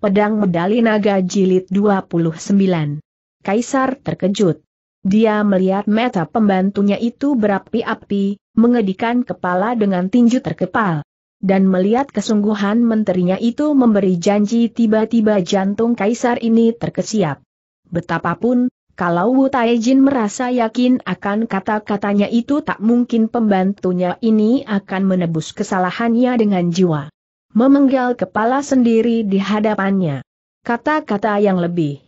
Pedang Medali Naga Jilid 29. Kaisar terkejut. Dia melihat mata pembantunya itu berapi-api, mengedikan kepala dengan tinju terkepal. Dan melihat kesungguhan menterinya itu memberi janji tiba-tiba jantung kaisar ini terkesiap. Betapapun, kalau Wu Taijin merasa yakin akan kata-katanya itu tak mungkin pembantunya ini akan menebus kesalahannya dengan jiwa memenggal kepala sendiri di hadapannya. Kata-kata yang lebih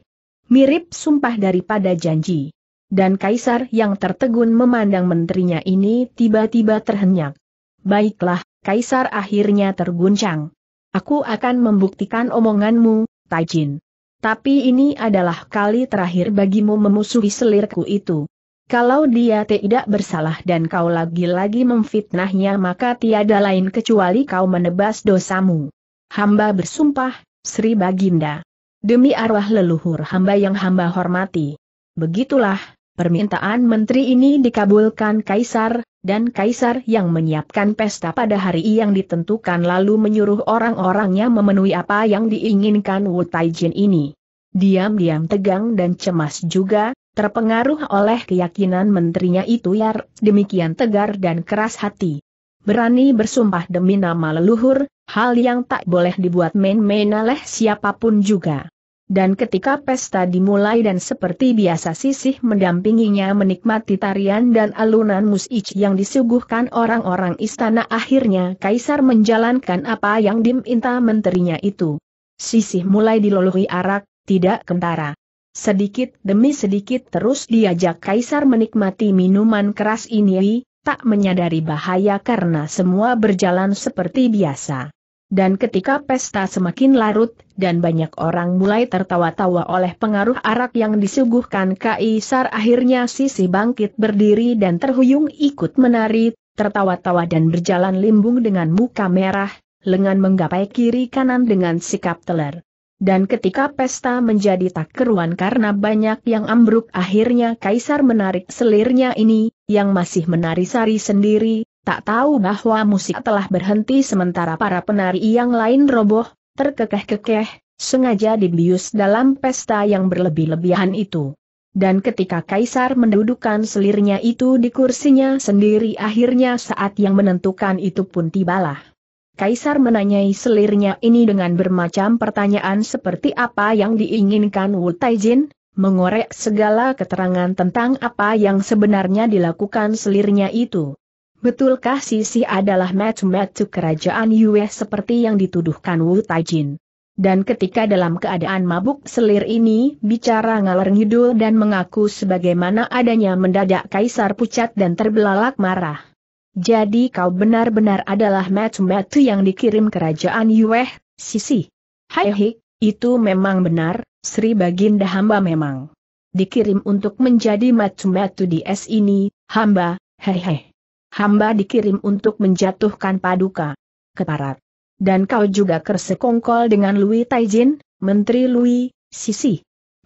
mirip sumpah daripada janji. Dan kaisar yang tertegun memandang menterinya ini tiba-tiba terhenyak. Baiklah, kaisar akhirnya terguncang. Aku akan membuktikan omonganmu, Taijin. Tapi ini adalah kali terakhir bagimu memusuhi selirku itu. Kalau dia tidak bersalah dan kau lagi-lagi memfitnahnya maka tiada lain kecuali kau menebas dosamu. Hamba bersumpah, Sri Baginda. Demi arwah leluhur hamba yang hamba hormati. Begitulah, permintaan menteri ini dikabulkan Kaisar, dan Kaisar yang menyiapkan pesta pada hari yang ditentukan lalu menyuruh orang-orangnya memenuhi apa yang diinginkan Wu Taijin ini. Diam-diam tegang dan cemas juga, Terpengaruh oleh keyakinan menterinya itu Yar, demikian tegar dan keras hati. Berani bersumpah demi nama leluhur, hal yang tak boleh dibuat main-main oleh siapapun juga. Dan ketika pesta dimulai dan seperti biasa Sisih mendampinginya menikmati tarian dan alunan musik yang disuguhkan orang-orang istana akhirnya Kaisar menjalankan apa yang diminta menterinya itu. Sisih mulai diloluhi arak, tidak kentara. Sedikit demi sedikit terus diajak kaisar menikmati minuman keras ini, tak menyadari bahaya karena semua berjalan seperti biasa. Dan ketika pesta semakin larut, dan banyak orang mulai tertawa-tawa oleh pengaruh arak yang disuguhkan kaisar akhirnya sisi bangkit berdiri dan terhuyung ikut menari, tertawa-tawa dan berjalan limbung dengan muka merah, lengan menggapai kiri kanan dengan sikap teler. Dan ketika pesta menjadi tak keruan karena banyak yang ambruk akhirnya kaisar menarik selirnya ini, yang masih menari sari sendiri, tak tahu bahwa musik telah berhenti sementara para penari yang lain roboh, terkekeh-kekeh, sengaja dibius dalam pesta yang berlebih-lebihan itu. Dan ketika kaisar mendudukan selirnya itu di kursinya sendiri akhirnya saat yang menentukan itu pun tibalah. Kaisar menanyai selirnya ini dengan bermacam pertanyaan seperti apa yang diinginkan Wu Taijin, mengorek segala keterangan tentang apa yang sebenarnya dilakukan selirnya itu. Betulkah Sisi adalah match-match kerajaan Yue seperti yang dituduhkan Wu Taijin? Dan ketika dalam keadaan mabuk selir ini bicara ngalor ngidul dan mengaku sebagaimana adanya mendadak kaisar pucat dan terbelalak marah. Jadi kau benar-benar adalah Matu-Matu yang dikirim kerajaan Yueh, Sisi. Hai hei, itu memang benar, Sri Baginda hamba memang. Dikirim untuk menjadi Matu-Matu di es ini, hamba, hei. Hamba dikirim untuk menjatuhkan paduka. Keparat. Dan kau juga kersekongkol dengan Lui Taijin, Menteri Lui, Sisi.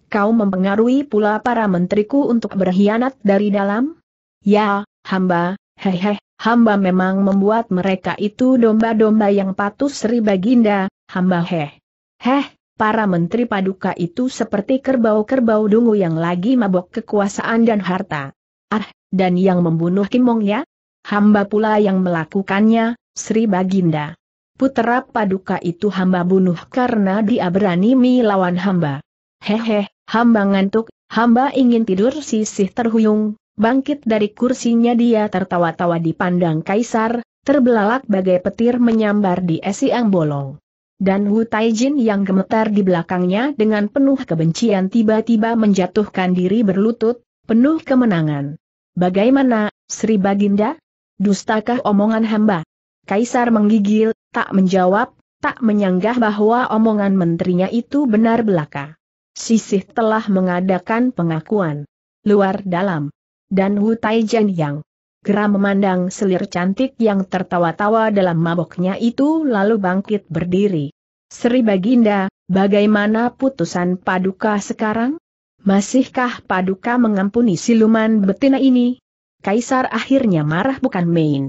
Kau mempengaruhi pula para menteriku untuk berkhianat dari dalam? Ya, hamba, hei hei. Hamba memang membuat mereka itu domba-domba yang patuh Sri Baginda, hamba heh. Heh, para menteri paduka itu seperti kerbau-kerbau dungu yang lagi mabok kekuasaan dan harta. Ah, dan yang membunuh Kimong ya? Hamba pula yang melakukannya, Sri Baginda. Putera paduka itu hamba bunuh karena dia berani melawan hamba. Hehe, hamba ngantuk, hamba ingin tidur sisih terhuyung, Bangkit dari kursinya dia tertawa-tawa di pandang kaisar, terbelalak bagai petir menyambar di esiang bolong. Dan Wu Taijin yang gemetar di belakangnya dengan penuh kebencian tiba-tiba menjatuhkan diri berlutut, penuh kemenangan. Bagaimana, Sri Baginda? Dustakah omongan hamba? Kaisar menggigil, tak menjawab, tak menyanggah bahwa omongan menterinya itu benar belaka. Sisih telah mengadakan pengakuan. Luar dalam dan Wu Taijian yang geram memandang selir cantik yang tertawa-tawa dalam maboknya itu lalu bangkit berdiri. Sri Baginda, bagaimana putusan Paduka sekarang? Masihkah Paduka mengampuni siluman betina ini? Kaisar akhirnya marah bukan main.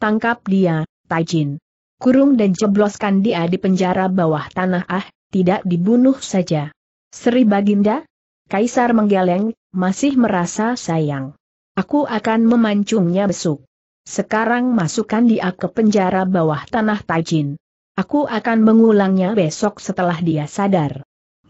Tangkap dia, Taijin. Kurung dan jebloskan dia di penjara bawah tanah ah, tidak dibunuh saja. Sri Baginda? Kaisar menggeleng, masih merasa sayang. Aku akan memancungnya besok. Sekarang masukkan dia ke penjara bawah tanah Tajin. Aku akan mengulangnya besok setelah dia sadar.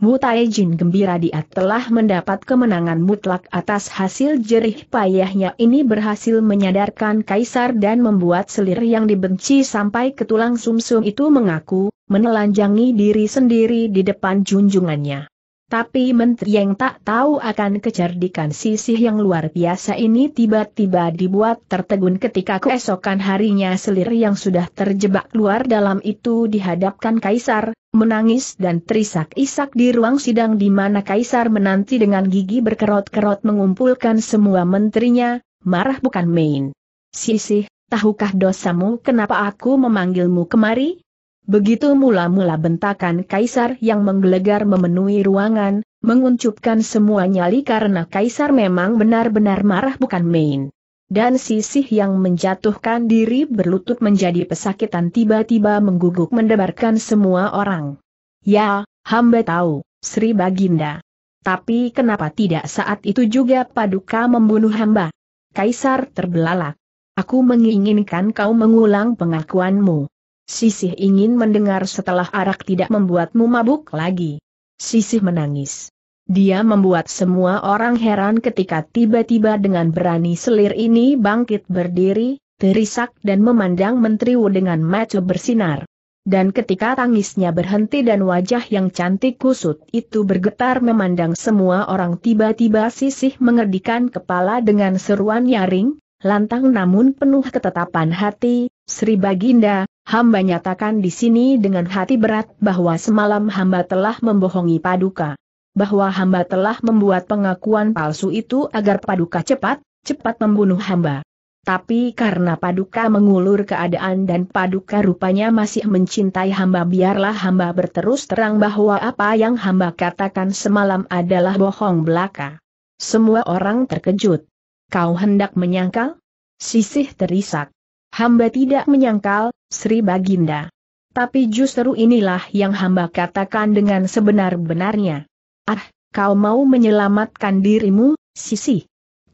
Mu Taijin gembira dia telah mendapat kemenangan mutlak atas hasil jerih payahnya ini berhasil menyadarkan kaisar dan membuat selir yang dibenci sampai ke tulang sumsum itu mengaku, menelanjangi diri sendiri di depan junjungannya. Tapi Menteri yang tak tahu akan kecerdikan sisi yang luar biasa ini tiba-tiba dibuat tertegun ketika keesokan harinya selir yang sudah terjebak luar dalam itu dihadapkan Kaisar, menangis dan terisak-isak di ruang sidang di mana Kaisar menanti dengan gigi berkerot-kerot mengumpulkan semua menterinya, marah bukan main. Sisi, tahukah dosamu kenapa aku memanggilmu kemari? Begitu mula-mula bentakan kaisar yang menggelegar memenuhi ruangan, menguncupkan semua nyali karena kaisar memang benar-benar marah bukan main. Dan sisih yang menjatuhkan diri berlutut menjadi pesakitan tiba-tiba mengguguk mendebarkan semua orang. Ya, hamba tahu, Sri Baginda. Tapi kenapa tidak saat itu juga paduka membunuh hamba? Kaisar terbelalak. Aku menginginkan kau mengulang pengakuanmu. Sisih ingin mendengar setelah arak tidak membuatmu mabuk lagi. Sisih menangis. Dia membuat semua orang heran ketika tiba-tiba dengan berani selir ini bangkit berdiri, terisak dan memandang Menteri Wu dengan mata bersinar. Dan ketika tangisnya berhenti dan wajah yang cantik kusut itu bergetar memandang semua orang tiba-tiba Sisih mengerdikan kepala dengan seruan nyaring, lantang namun penuh ketetapan hati, Sri Baginda, hamba nyatakan di sini dengan hati berat bahwa semalam hamba telah membohongi Paduka. Bahwa hamba telah membuat pengakuan palsu itu agar Paduka cepat, cepat membunuh hamba. Tapi karena Paduka mengulur keadaan dan Paduka rupanya masih mencintai hamba biarlah hamba berterus terang bahwa apa yang hamba katakan semalam adalah bohong belaka. Semua orang terkejut. Kau hendak menyangkal? Sisih terisak. Hamba tidak menyangkal, Sri Baginda. Tapi justru inilah yang hamba katakan dengan sebenar-benarnya. Ah, kau mau menyelamatkan dirimu, Sisih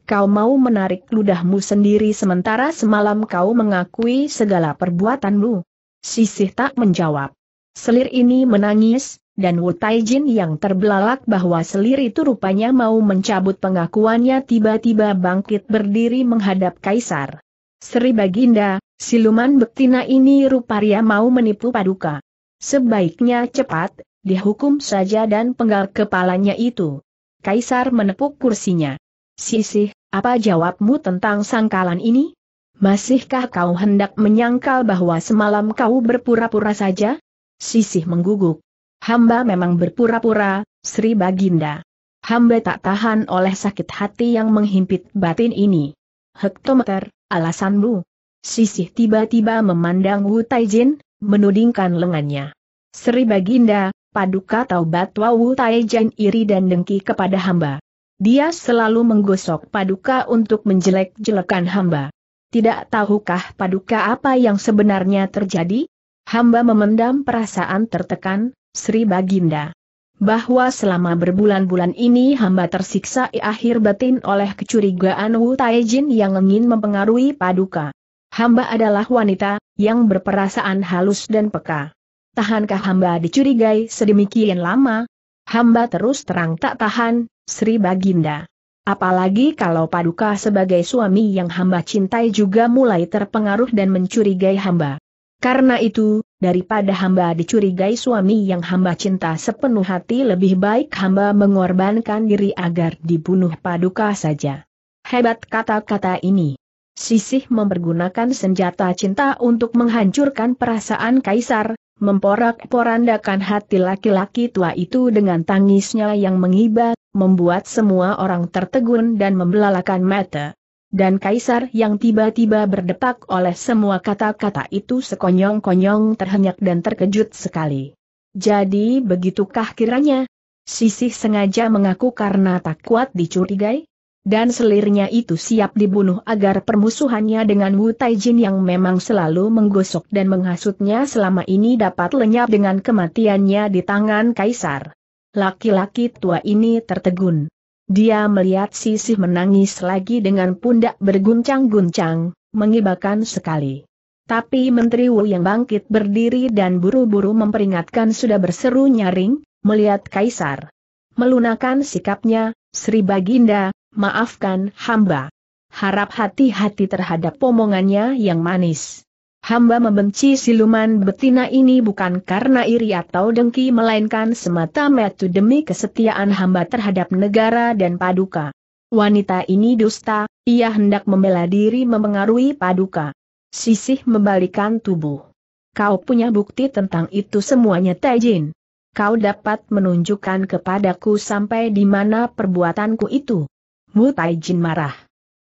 kau mau menarik ludahmu sendiri sementara semalam kau mengakui segala perbuatanmu? Sisih tak menjawab. Selir ini menangis, dan Wu Taijin yang terbelalak bahwa selir itu rupanya mau mencabut pengakuannya tiba-tiba bangkit berdiri menghadap Kaisar. Sri Baginda, siluman betina ini ruparia mau menipu paduka. Sebaiknya cepat, dihukum saja dan penggal kepalanya itu. Kaisar menepuk kursinya. Sisih, apa jawabmu tentang sangkalan ini? Masihkah kau hendak menyangkal bahwa semalam kau berpura-pura saja? Sisih mengguguk. Hamba memang berpura-pura, Sri Baginda. Hamba tak tahan oleh sakit hati yang menghimpit batin ini. Hektometer, alasanmu. Sisih tiba-tiba memandang Wu Taijin, menudingkan lengannya. Sri Baginda, paduka tahu taubat Wu Taijin iri dan dengki kepada hamba. Dia selalu menggosok paduka untuk menjelek-jelekan hamba. Tidak tahukah paduka apa yang sebenarnya terjadi? Hamba memendam perasaan tertekan, Sri Baginda. Bahwa selama berbulan-bulan ini hamba tersiksa akhir batin oleh kecurigaan Wu Taijin yang ingin mempengaruhi Paduka. Hamba adalah wanita, yang berperasaan halus dan peka. Tahankah hamba dicurigai sedemikian lama? Hamba terus terang tak tahan, Sri Baginda. Apalagi kalau Paduka sebagai suami yang hamba cintai juga mulai terpengaruh dan mencurigai hamba. Karena itu, daripada hamba dicurigai suami yang hamba cinta sepenuh hati lebih baik hamba mengorbankan diri agar dibunuh paduka saja. Hebat kata-kata ini. Sisih mempergunakan senjata cinta untuk menghancurkan perasaan kaisar, memporak-porandakan hati laki-laki tua itu dengan tangisnya yang mengiba, membuat semua orang tertegun dan membelalakan mata. Dan kaisar yang tiba-tiba berdepak oleh semua kata-kata itu sekonyong-konyong terhenyak dan terkejut sekali. Jadi begitukah kiranya? Sisih sengaja mengaku karena tak kuat dicurigai? Dan selirnya itu siap dibunuh agar permusuhannya dengan Wu Taijin yang memang selalu menggosok dan menghasutnya selama ini dapat lenyap dengan kematiannya di tangan kaisar. Laki-laki tua ini tertegun. Dia melihat Sisih menangis lagi dengan pundak berguncang-guncang, mengibakan sekali. Tapi Menteri Wu yang bangkit berdiri dan buru-buru memperingatkan sudah berseru nyaring, melihat Kaisar. Melunakan sikapnya, Sri Baginda, maafkan hamba. Harap hati-hati terhadap omongannya yang manis hamba membenci siluman betina ini bukan karena iri atau dengki melainkan semata-mata demi kesetiaan hamba terhadap negara dan paduka. Wanita ini dusta, ia hendak membela diri memengaruhi paduka. Sisih membalikan tubuh. Kau punya bukti tentang itu semuanya Taijin. Kau dapat menunjukkan kepadaku sampai di mana perbuatanku itu. Mu Taijin marah.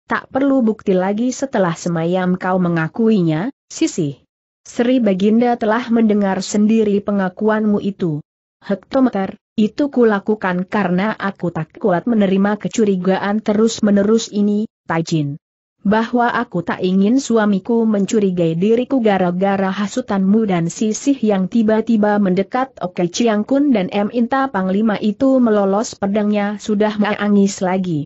Tak perlu bukti lagi setelah semayam kau mengakuinya, Sisi. Sri Baginda telah mendengar sendiri pengakuanmu itu. Hektometer, itu kulakukan karena aku tak kuat menerima kecurigaan terus-menerus ini, Tajin. Bahwa aku tak ingin suamiku mencurigai diriku gara-gara hasutanmu dan sisih yang tiba-tiba mendekat Oke Kun dan M. Inta Panglima itu melolos pedangnya sudah mengangis lagi.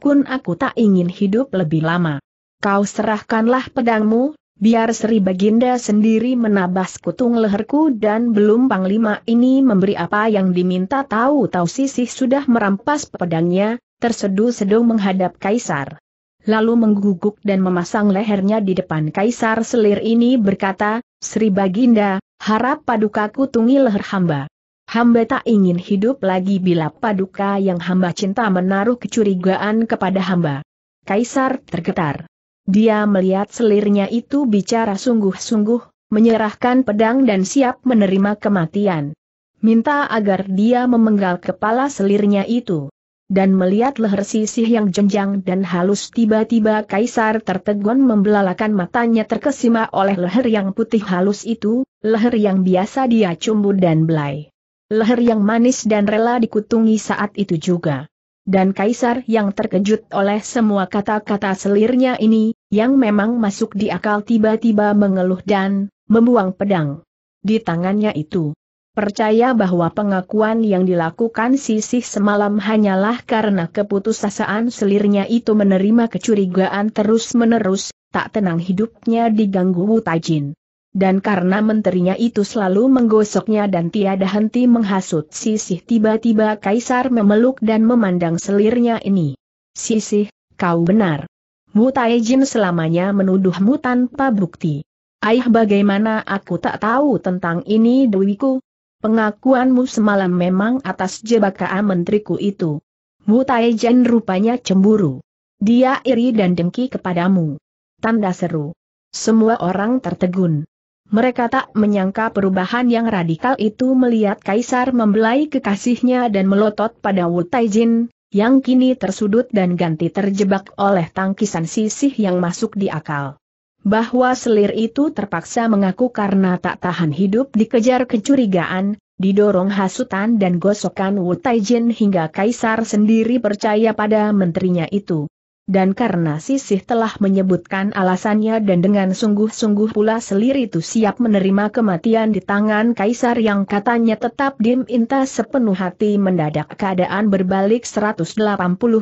Kun, aku tak ingin hidup lebih lama. Kau serahkanlah pedangmu, Biar Sri Baginda sendiri menabas kutung leherku dan belum Panglima ini memberi apa yang diminta tahu-tahu Sisih sudah merampas pedangnya, terseduh sedu menghadap Kaisar. Lalu mengguguk dan memasang lehernya di depan Kaisar selir ini berkata, Sri Baginda, harap paduka kutungi leher hamba. Hamba tak ingin hidup lagi bila paduka yang hamba cinta menaruh kecurigaan kepada hamba. Kaisar tergetar. Dia melihat selirnya itu bicara sungguh-sungguh, menyerahkan pedang dan siap menerima kematian. Minta agar dia memenggal kepala selirnya itu. Dan melihat leher sisih yang jenjang dan halus tiba-tiba kaisar tertegun membelalakan matanya terkesima oleh leher yang putih halus itu, leher yang biasa dia cumbu dan belai. Leher yang manis dan rela dikutungi saat itu juga. Dan Kaisar yang terkejut oleh semua kata-kata selirnya ini, yang memang masuk di akal tiba-tiba mengeluh dan membuang pedang di tangannya itu. Percaya bahwa pengakuan yang dilakukan Sisih semalam hanyalah karena keputusasaan selirnya itu menerima kecurigaan terus-menerus, tak tenang hidupnya diganggu Tajin dan karena menterinya itu selalu menggosoknya dan tiada henti menghasut Sisih tiba-tiba Kaisar memeluk dan memandang selirnya ini. Sisih, kau benar. Mutaijin selamanya menuduhmu tanpa bukti. Ayah bagaimana aku tak tahu tentang ini Dewiku? Pengakuanmu semalam memang atas jebakaan menteriku itu. Mutaijin rupanya cemburu. Dia iri dan dengki kepadamu. Tanda seru. Semua orang tertegun. Mereka tak menyangka perubahan yang radikal itu melihat Kaisar membelai kekasihnya dan melotot pada Wu Taijin, yang kini tersudut dan ganti terjebak oleh tangkisan sisih yang masuk di akal. Bahwa selir itu terpaksa mengaku karena tak tahan hidup dikejar kecurigaan, didorong hasutan dan gosokan Wu Taijin hingga Kaisar sendiri percaya pada menterinya itu. Dan karena Sisih telah menyebutkan alasannya dan dengan sungguh-sungguh pula selir itu siap menerima kematian di tangan Kaisar yang katanya tetap diminta sepenuh hati mendadak keadaan berbalik 180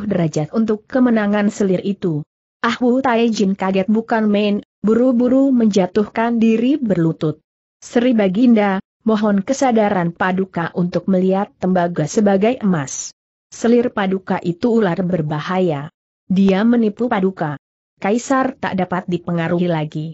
derajat untuk kemenangan selir itu. Wu Taijin kaget bukan main, buru-buru menjatuhkan diri berlutut. Sri Baginda, mohon kesadaran paduka untuk melihat tembaga sebagai emas. Selir paduka itu ular berbahaya. Dia menipu paduka. Kaisar tak dapat dipengaruhi lagi.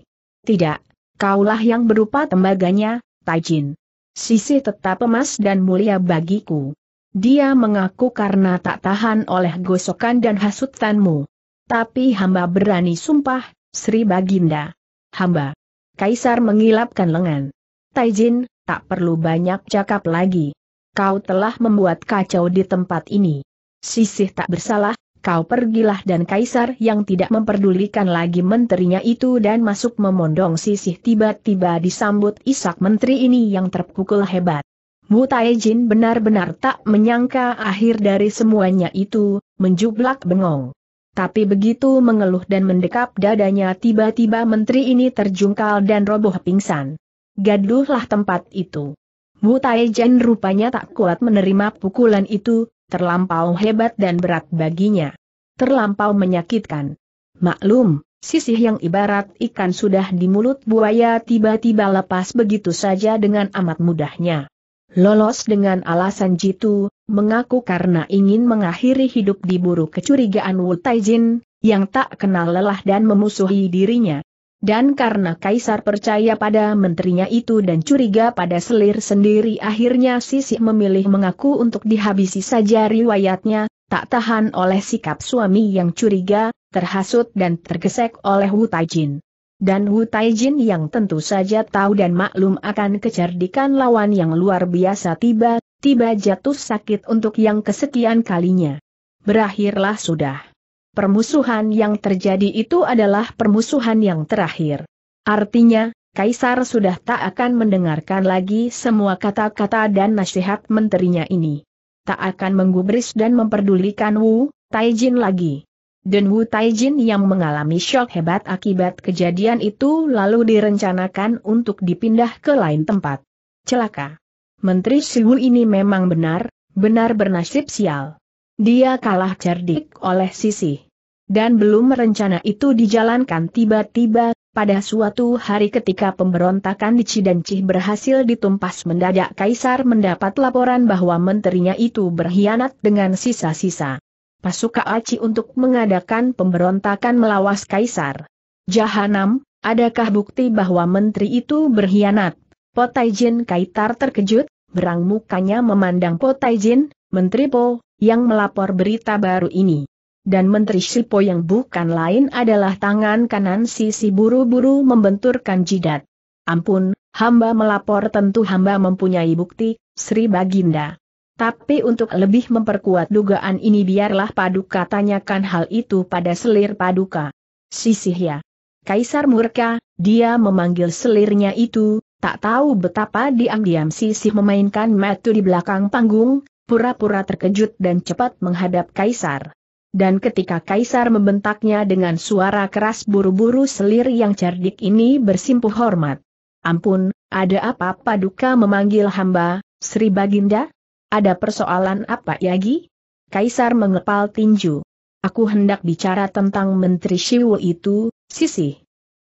Tidak, kaulah yang berupa tembaganya, Tajin. Sisi tetap emas dan mulia bagiku. Dia mengaku karena tak tahan oleh gosokan dan hasutanmu. Tapi hamba berani sumpah, Sri Baginda. Hamba. Kaisar mengilapkan lengan. Taijin, tak perlu banyak cakap lagi. Kau telah membuat kacau di tempat ini. Sisih tak bersalah, kau pergilah dan kaisar yang tidak memperdulikan lagi menterinya itu dan masuk memondong sisih tiba-tiba disambut isak menteri ini yang terpukul hebat. Mu Taejin benar-benar tak menyangka akhir dari semuanya itu, menjublak bengong. Tapi begitu mengeluh dan mendekap dadanya tiba-tiba menteri ini terjungkal dan roboh pingsan. Gaduhlah tempat itu. Mu Taejin rupanya tak kuat menerima pukulan itu, terlampau hebat dan berat baginya terlampau menyakitkan. Maklum, sisih yang ibarat ikan sudah di mulut buaya tiba-tiba lepas begitu saja dengan amat mudahnya. Lolos dengan alasan jitu, mengaku karena ingin mengakhiri hidup di buruk kecurigaan Wu Taijin, yang tak kenal lelah dan memusuhi dirinya. Dan karena Kaisar percaya pada menterinya itu dan curiga pada selir sendiri akhirnya Sisi memilih mengaku untuk dihabisi saja riwayatnya, tak tahan oleh sikap suami yang curiga, terhasut dan tergesek oleh Wu Taijin. Dan Wu Taijin yang tentu saja tahu dan maklum akan kecerdikan lawan yang luar biasa tiba-tiba jatuh sakit untuk yang kesekian kalinya. Berakhirlah sudah. Permusuhan yang terjadi itu adalah permusuhan yang terakhir. Artinya, Kaisar sudah tak akan mendengarkan lagi semua kata-kata dan nasihat menterinya ini tak akan menggubris dan memperdulikan Wu Taijin lagi. Dan Wu Taijin yang mengalami shock hebat akibat kejadian itu lalu direncanakan untuk dipindah ke lain tempat. Celaka. Menteri Siwu ini memang benar, benar bernasib sial. Dia kalah cerdik oleh Sisi. Dan belum rencana itu dijalankan tiba-tiba pada suatu hari ketika pemberontakan di Cidancih berhasil ditumpas mendadak Kaisar mendapat laporan bahwa menterinya itu berkhianat dengan sisa-sisa pasukan Aci untuk mengadakan pemberontakan melawas Kaisar. Jahanam, adakah bukti bahwa menteri itu berkhianat? Potaijin Kaitar terkejut, berang mukanya memandang Potaijin, Menteri Po, yang melapor berita baru ini dan Menteri Sipo yang bukan lain adalah tangan kanan sisi buru-buru membenturkan jidat. Ampun, hamba melapor tentu hamba mempunyai bukti, Sri Baginda. Tapi untuk lebih memperkuat dugaan ini biarlah Paduka tanyakan hal itu pada selir Paduka. Sisih ya. Kaisar murka, dia memanggil selirnya itu, tak tahu betapa diam-diam Sisih memainkan metu di belakang panggung, pura-pura terkejut dan cepat menghadap Kaisar dan ketika Kaisar membentaknya dengan suara keras buru-buru selir yang cerdik ini bersimpuh hormat. Ampun, ada apa paduka memanggil hamba, Sri Baginda? Ada persoalan apa Yagi? Kaisar mengepal tinju. Aku hendak bicara tentang Menteri Shiwu itu, Sisi.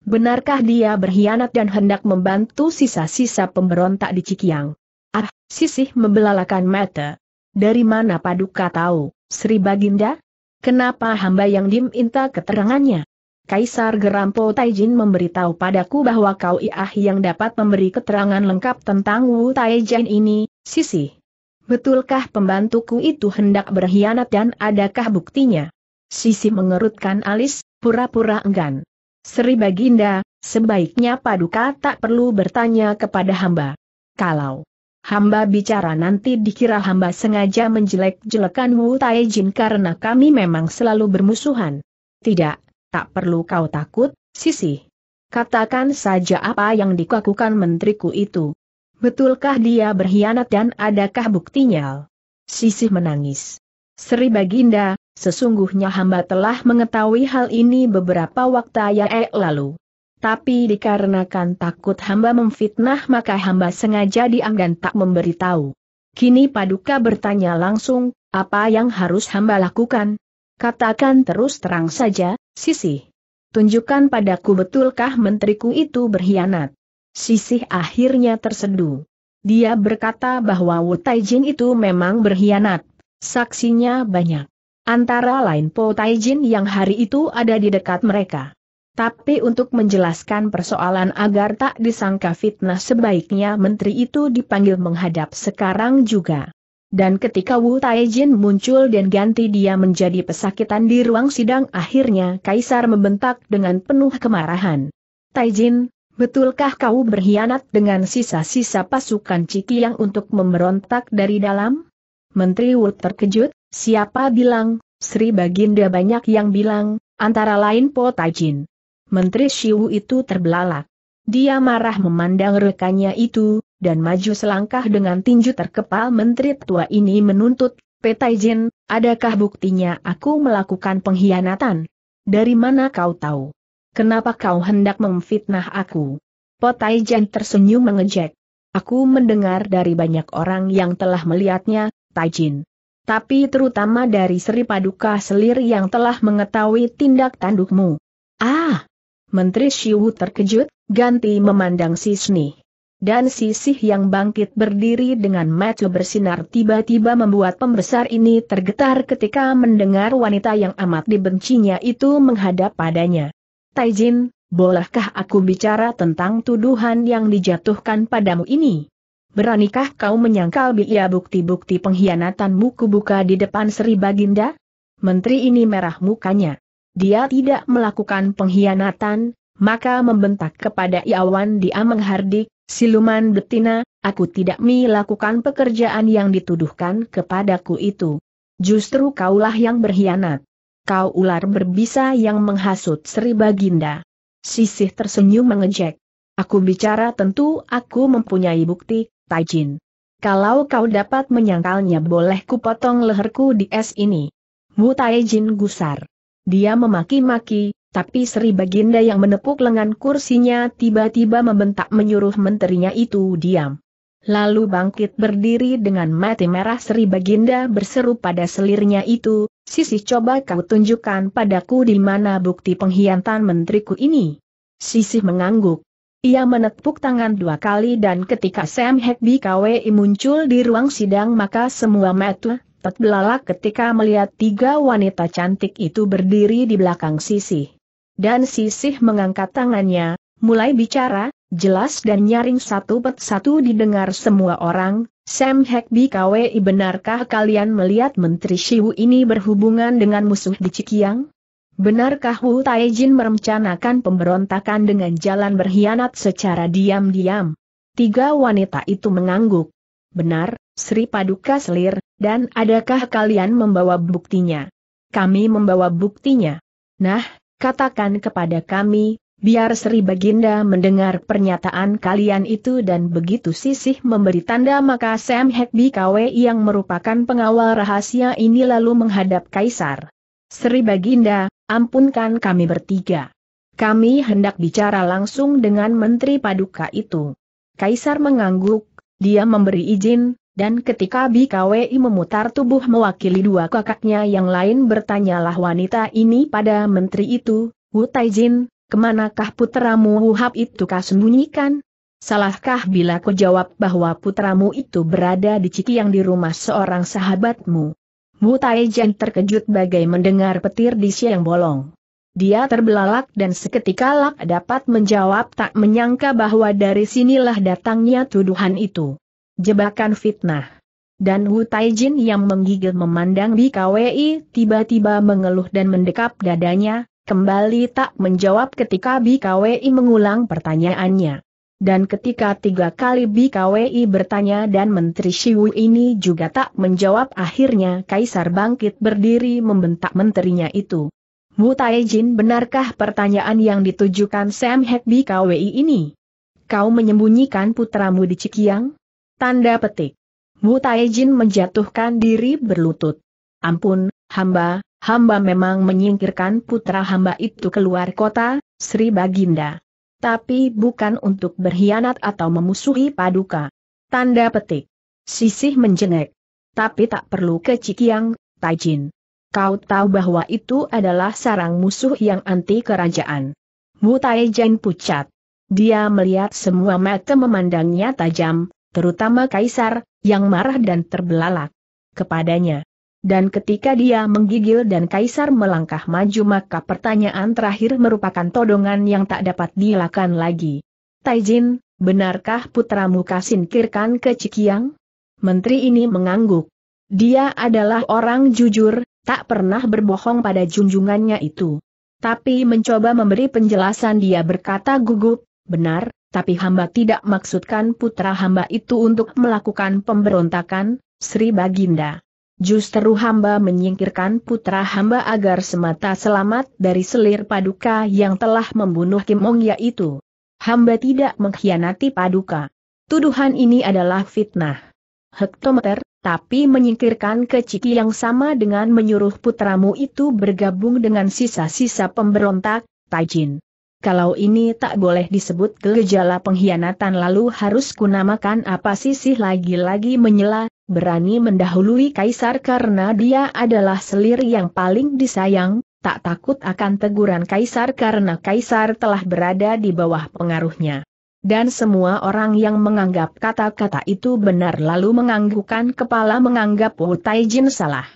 Benarkah dia berkhianat dan hendak membantu sisa-sisa pemberontak di Cikiang? Ah, Sisi membelalakan mata. Dari mana Paduka tahu, Sri Baginda? Kenapa hamba yang diminta keterangannya? Kaisar Gerampo Taijin memberitahu padaku bahwa kau iah yang dapat memberi keterangan lengkap tentang Wu Taijin ini, sisi. Betulkah pembantuku itu hendak berkhianat dan adakah buktinya? Sisi mengerutkan alis, pura-pura enggan. Sri Baginda, sebaiknya Paduka tak perlu bertanya kepada hamba. Kalau Hamba bicara nanti dikira hamba sengaja menjelek-jelekan Wu Taijin karena kami memang selalu bermusuhan. Tidak, tak perlu kau takut, Sisi. Katakan saja apa yang dikakukan menteriku itu. Betulkah dia berkhianat dan adakah buktinya? Sisi menangis. Sri Baginda, sesungguhnya hamba telah mengetahui hal ini beberapa waktu yang lalu tapi dikarenakan takut hamba memfitnah maka hamba sengaja diam dan tak memberitahu. Kini Paduka bertanya langsung, apa yang harus hamba lakukan? Katakan terus terang saja, Sisih. Tunjukkan padaku betulkah menteriku itu berkhianat. Sisih akhirnya terseduh. Dia berkata bahwa Wu Taijin itu memang berkhianat. Saksinya banyak. Antara lain Po Taijin yang hari itu ada di dekat mereka. Tapi untuk menjelaskan persoalan agar tak disangka fitnah sebaiknya menteri itu dipanggil menghadap sekarang juga. Dan ketika Wu Taijin muncul dan ganti dia menjadi pesakitan di ruang sidang akhirnya Kaisar membentak dengan penuh kemarahan. Taijin, betulkah kau berkhianat dengan sisa-sisa pasukan Ciki yang untuk memberontak dari dalam? Menteri Wu terkejut, siapa bilang, Sri Baginda banyak yang bilang, antara lain Po Taijin. Menteri Shiu itu terbelalak. Dia marah memandang rekannya itu, dan maju selangkah dengan tinju terkepal menteri tua ini menuntut, Petai Jin, adakah buktinya aku melakukan pengkhianatan? Dari mana kau tahu? Kenapa kau hendak memfitnah aku? Jin tersenyum mengejek. Aku mendengar dari banyak orang yang telah melihatnya, Taijin. Tapi terutama dari Sri Paduka Selir yang telah mengetahui tindak tandukmu. Ah, Menteri Xiu terkejut, ganti memandang Sisni. Dan sisih yang bangkit berdiri dengan mata bersinar tiba-tiba membuat pembesar ini tergetar ketika mendengar wanita yang amat dibencinya itu menghadap padanya. Taijin, bolehkah aku bicara tentang tuduhan yang dijatuhkan padamu ini? Beranikah kau menyangkal biaya bukti-bukti pengkhianatanmu kubuka di depan Sri Baginda? Menteri ini merah mukanya dia tidak melakukan pengkhianatan, maka membentak kepada Iawan dia menghardik, siluman betina, aku tidak melakukan pekerjaan yang dituduhkan kepadaku itu. Justru kaulah yang berkhianat. Kau ular berbisa yang menghasut Sri Baginda. Sisih tersenyum mengejek. Aku bicara tentu aku mempunyai bukti, Taijin. Kalau kau dapat menyangkalnya boleh kupotong leherku di es ini. Mu Taijin gusar. Dia memaki-maki, tapi Sri Baginda yang menepuk lengan kursinya tiba-tiba membentak menyuruh menterinya itu diam. Lalu bangkit berdiri dengan mati merah Sri Baginda berseru pada selirnya itu, Sisi coba kau tunjukkan padaku di mana bukti pengkhianatan menteriku ini. Sisi mengangguk. Ia menepuk tangan dua kali dan ketika Sam Hekbi KWI muncul di ruang sidang maka semua mata cepat belalak ketika melihat tiga wanita cantik itu berdiri di belakang sisih. Dan sisih mengangkat tangannya, mulai bicara, jelas dan nyaring satu per satu didengar semua orang, Sam Hackby KWI benarkah kalian melihat Menteri Shiwu ini berhubungan dengan musuh di Cikiang? Benarkah Wu Taijin merencanakan pemberontakan dengan jalan berkhianat secara diam-diam? Tiga wanita itu mengangguk. Benar, Sri Paduka Selir, dan adakah kalian membawa buktinya? Kami membawa buktinya. Nah, katakan kepada kami, biar Sri Baginda mendengar pernyataan kalian itu dan begitu sisih memberi tanda maka Sam Hekbi KW yang merupakan pengawal rahasia ini lalu menghadap Kaisar. Sri Baginda, ampunkan kami bertiga. Kami hendak bicara langsung dengan Menteri Paduka itu. Kaisar mengangguk, dia memberi izin, dan ketika BKWI memutar tubuh mewakili dua kakaknya yang lain bertanyalah wanita ini pada menteri itu, Wu Taijin, kemanakah putramu Wu Hap itu kau sembunyikan? Salahkah bila ku jawab bahwa putramu itu berada di yang di rumah seorang sahabatmu? Wu Taijin terkejut bagai mendengar petir di siang bolong. Dia terbelalak dan seketika Lak dapat menjawab tak menyangka bahwa dari sinilah datangnya tuduhan itu. Jebakan fitnah. Dan Wu Taijin yang menggigil memandang Bi Kwei tiba-tiba mengeluh dan mendekap dadanya, kembali tak menjawab ketika Bi Kwei mengulang pertanyaannya. Dan ketika tiga kali Bi Kwei bertanya dan Menteri Shiwu ini juga tak menjawab akhirnya Kaisar bangkit berdiri membentak menterinya itu. Wu Tai benarkah pertanyaan yang ditujukan Sam Hekbi KWI ini? Kau menyembunyikan putramu di Cikiang? Tanda petik. Wu Tai menjatuhkan diri berlutut. Ampun, hamba, hamba memang menyingkirkan putra hamba itu keluar kota, Sri Baginda. Tapi bukan untuk berkhianat atau memusuhi paduka. Tanda petik. Sisih menjengek. Tapi tak perlu ke Cikiang, Taijin. Kau tahu bahwa itu adalah sarang musuh yang anti kerajaan. Mu Taijin pucat. Dia melihat semua mata memandangnya tajam, terutama Kaisar, yang marah dan terbelalak kepadanya. Dan ketika dia menggigil dan Kaisar melangkah maju maka pertanyaan terakhir merupakan todongan yang tak dapat dilakukan lagi. Taijin, benarkah putramu kasingkirkan ke Cikiang? Menteri ini mengangguk. Dia adalah orang jujur, tak pernah berbohong pada junjungannya itu. Tapi mencoba memberi penjelasan dia berkata gugup, benar, tapi hamba tidak maksudkan putra hamba itu untuk melakukan pemberontakan, Sri Baginda. Justru hamba menyingkirkan putra hamba agar semata selamat dari selir paduka yang telah membunuh Kim Kimong itu. Hamba tidak mengkhianati paduka. Tuduhan ini adalah fitnah. Hektometer, tapi menyingkirkan ke Ciki yang sama dengan menyuruh putramu itu bergabung dengan sisa-sisa pemberontak, Tajin. Kalau ini tak boleh disebut gejala pengkhianatan lalu harus kunamakan apa sisih lagi-lagi menyela, berani mendahului Kaisar karena dia adalah selir yang paling disayang, tak takut akan teguran Kaisar karena Kaisar telah berada di bawah pengaruhnya dan semua orang yang menganggap kata-kata itu benar lalu menganggukkan kepala menganggap Wu Taijin salah.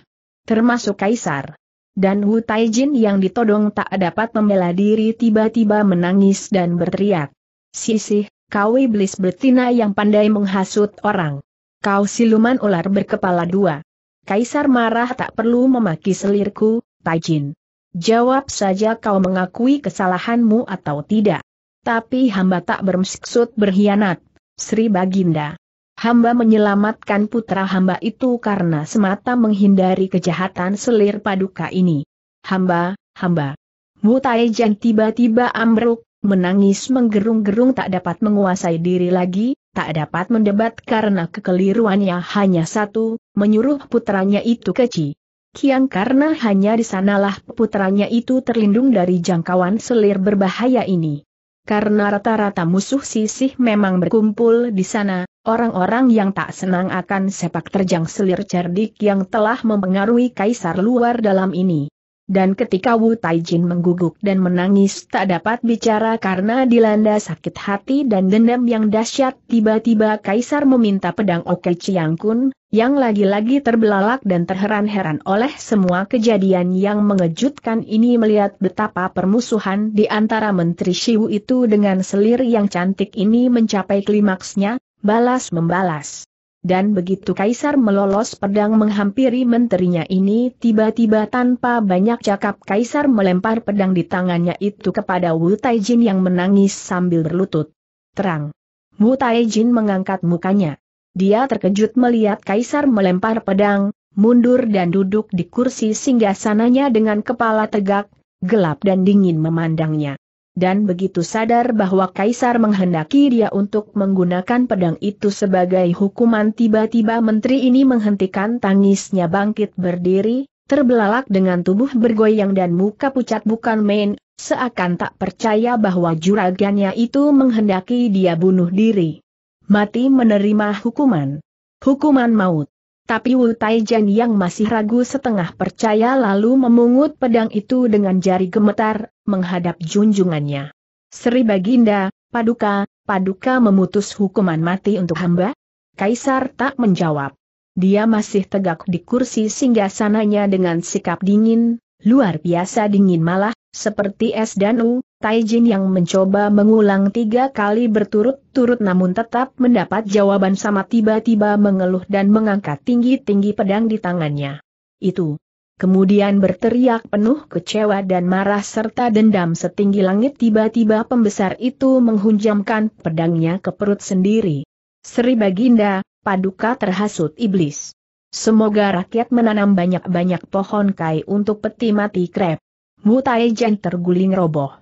Termasuk Kaisar. Dan Wu Taijin yang ditodong tak dapat membela diri tiba-tiba menangis dan berteriak. Sisih, kau iblis betina yang pandai menghasut orang. Kau siluman ular berkepala dua. Kaisar marah tak perlu memaki selirku, Taijin. Jawab saja kau mengakui kesalahanmu atau tidak. Tapi hamba tak bermaksud berkhianat, Sri Baginda. Hamba menyelamatkan putra hamba itu karena semata menghindari kejahatan selir paduka ini. Hamba, hamba. Mutaijan tiba-tiba ambruk, menangis menggerung-gerung tak dapat menguasai diri lagi, tak dapat mendebat karena kekeliruannya hanya satu, menyuruh putranya itu keci. Kian karena hanya di sanalah putranya itu terlindung dari jangkauan selir berbahaya ini karena rata-rata musuh sisih memang berkumpul di sana, orang-orang yang tak senang akan sepak terjang selir cerdik yang telah mempengaruhi kaisar luar dalam ini dan ketika Wu Taijin mengguguk dan menangis tak dapat bicara karena dilanda sakit hati dan dendam yang dahsyat, tiba-tiba Kaisar meminta pedang Oke Chiang Kun, yang lagi-lagi terbelalak dan terheran-heran oleh semua kejadian yang mengejutkan ini melihat betapa permusuhan di antara Menteri Shiwu itu dengan selir yang cantik ini mencapai klimaksnya, balas membalas. Dan begitu Kaisar melolos pedang menghampiri menterinya ini tiba-tiba tanpa banyak cakap Kaisar melempar pedang di tangannya itu kepada Wu Taijin yang menangis sambil berlutut. Terang. Wu Taijin mengangkat mukanya. Dia terkejut melihat Kaisar melempar pedang, mundur dan duduk di kursi singgah sananya dengan kepala tegak, gelap dan dingin memandangnya dan begitu sadar bahwa Kaisar menghendaki dia untuk menggunakan pedang itu sebagai hukuman tiba-tiba menteri ini menghentikan tangisnya bangkit berdiri, terbelalak dengan tubuh bergoyang dan muka pucat bukan main, seakan tak percaya bahwa juragannya itu menghendaki dia bunuh diri. Mati menerima hukuman. Hukuman maut. Tapi Wu Taijian yang masih ragu setengah percaya lalu memungut pedang itu dengan jari gemetar, menghadap junjungannya. Sri Baginda, Paduka, Paduka memutus hukuman mati untuk hamba? Kaisar tak menjawab. Dia masih tegak di kursi singgasananya dengan sikap dingin, luar biasa dingin malah, seperti es dan u, Taijin yang mencoba mengulang tiga kali berturut-turut namun tetap mendapat jawaban sama tiba-tiba mengeluh dan mengangkat tinggi-tinggi pedang di tangannya. Itu, kemudian berteriak penuh kecewa dan marah serta dendam setinggi langit tiba-tiba pembesar itu menghunjamkan pedangnya ke perut sendiri. Sri Baginda, paduka terhasut iblis. Semoga rakyat menanam banyak-banyak pohon kai untuk peti mati krep. Mutai Jan terguling roboh.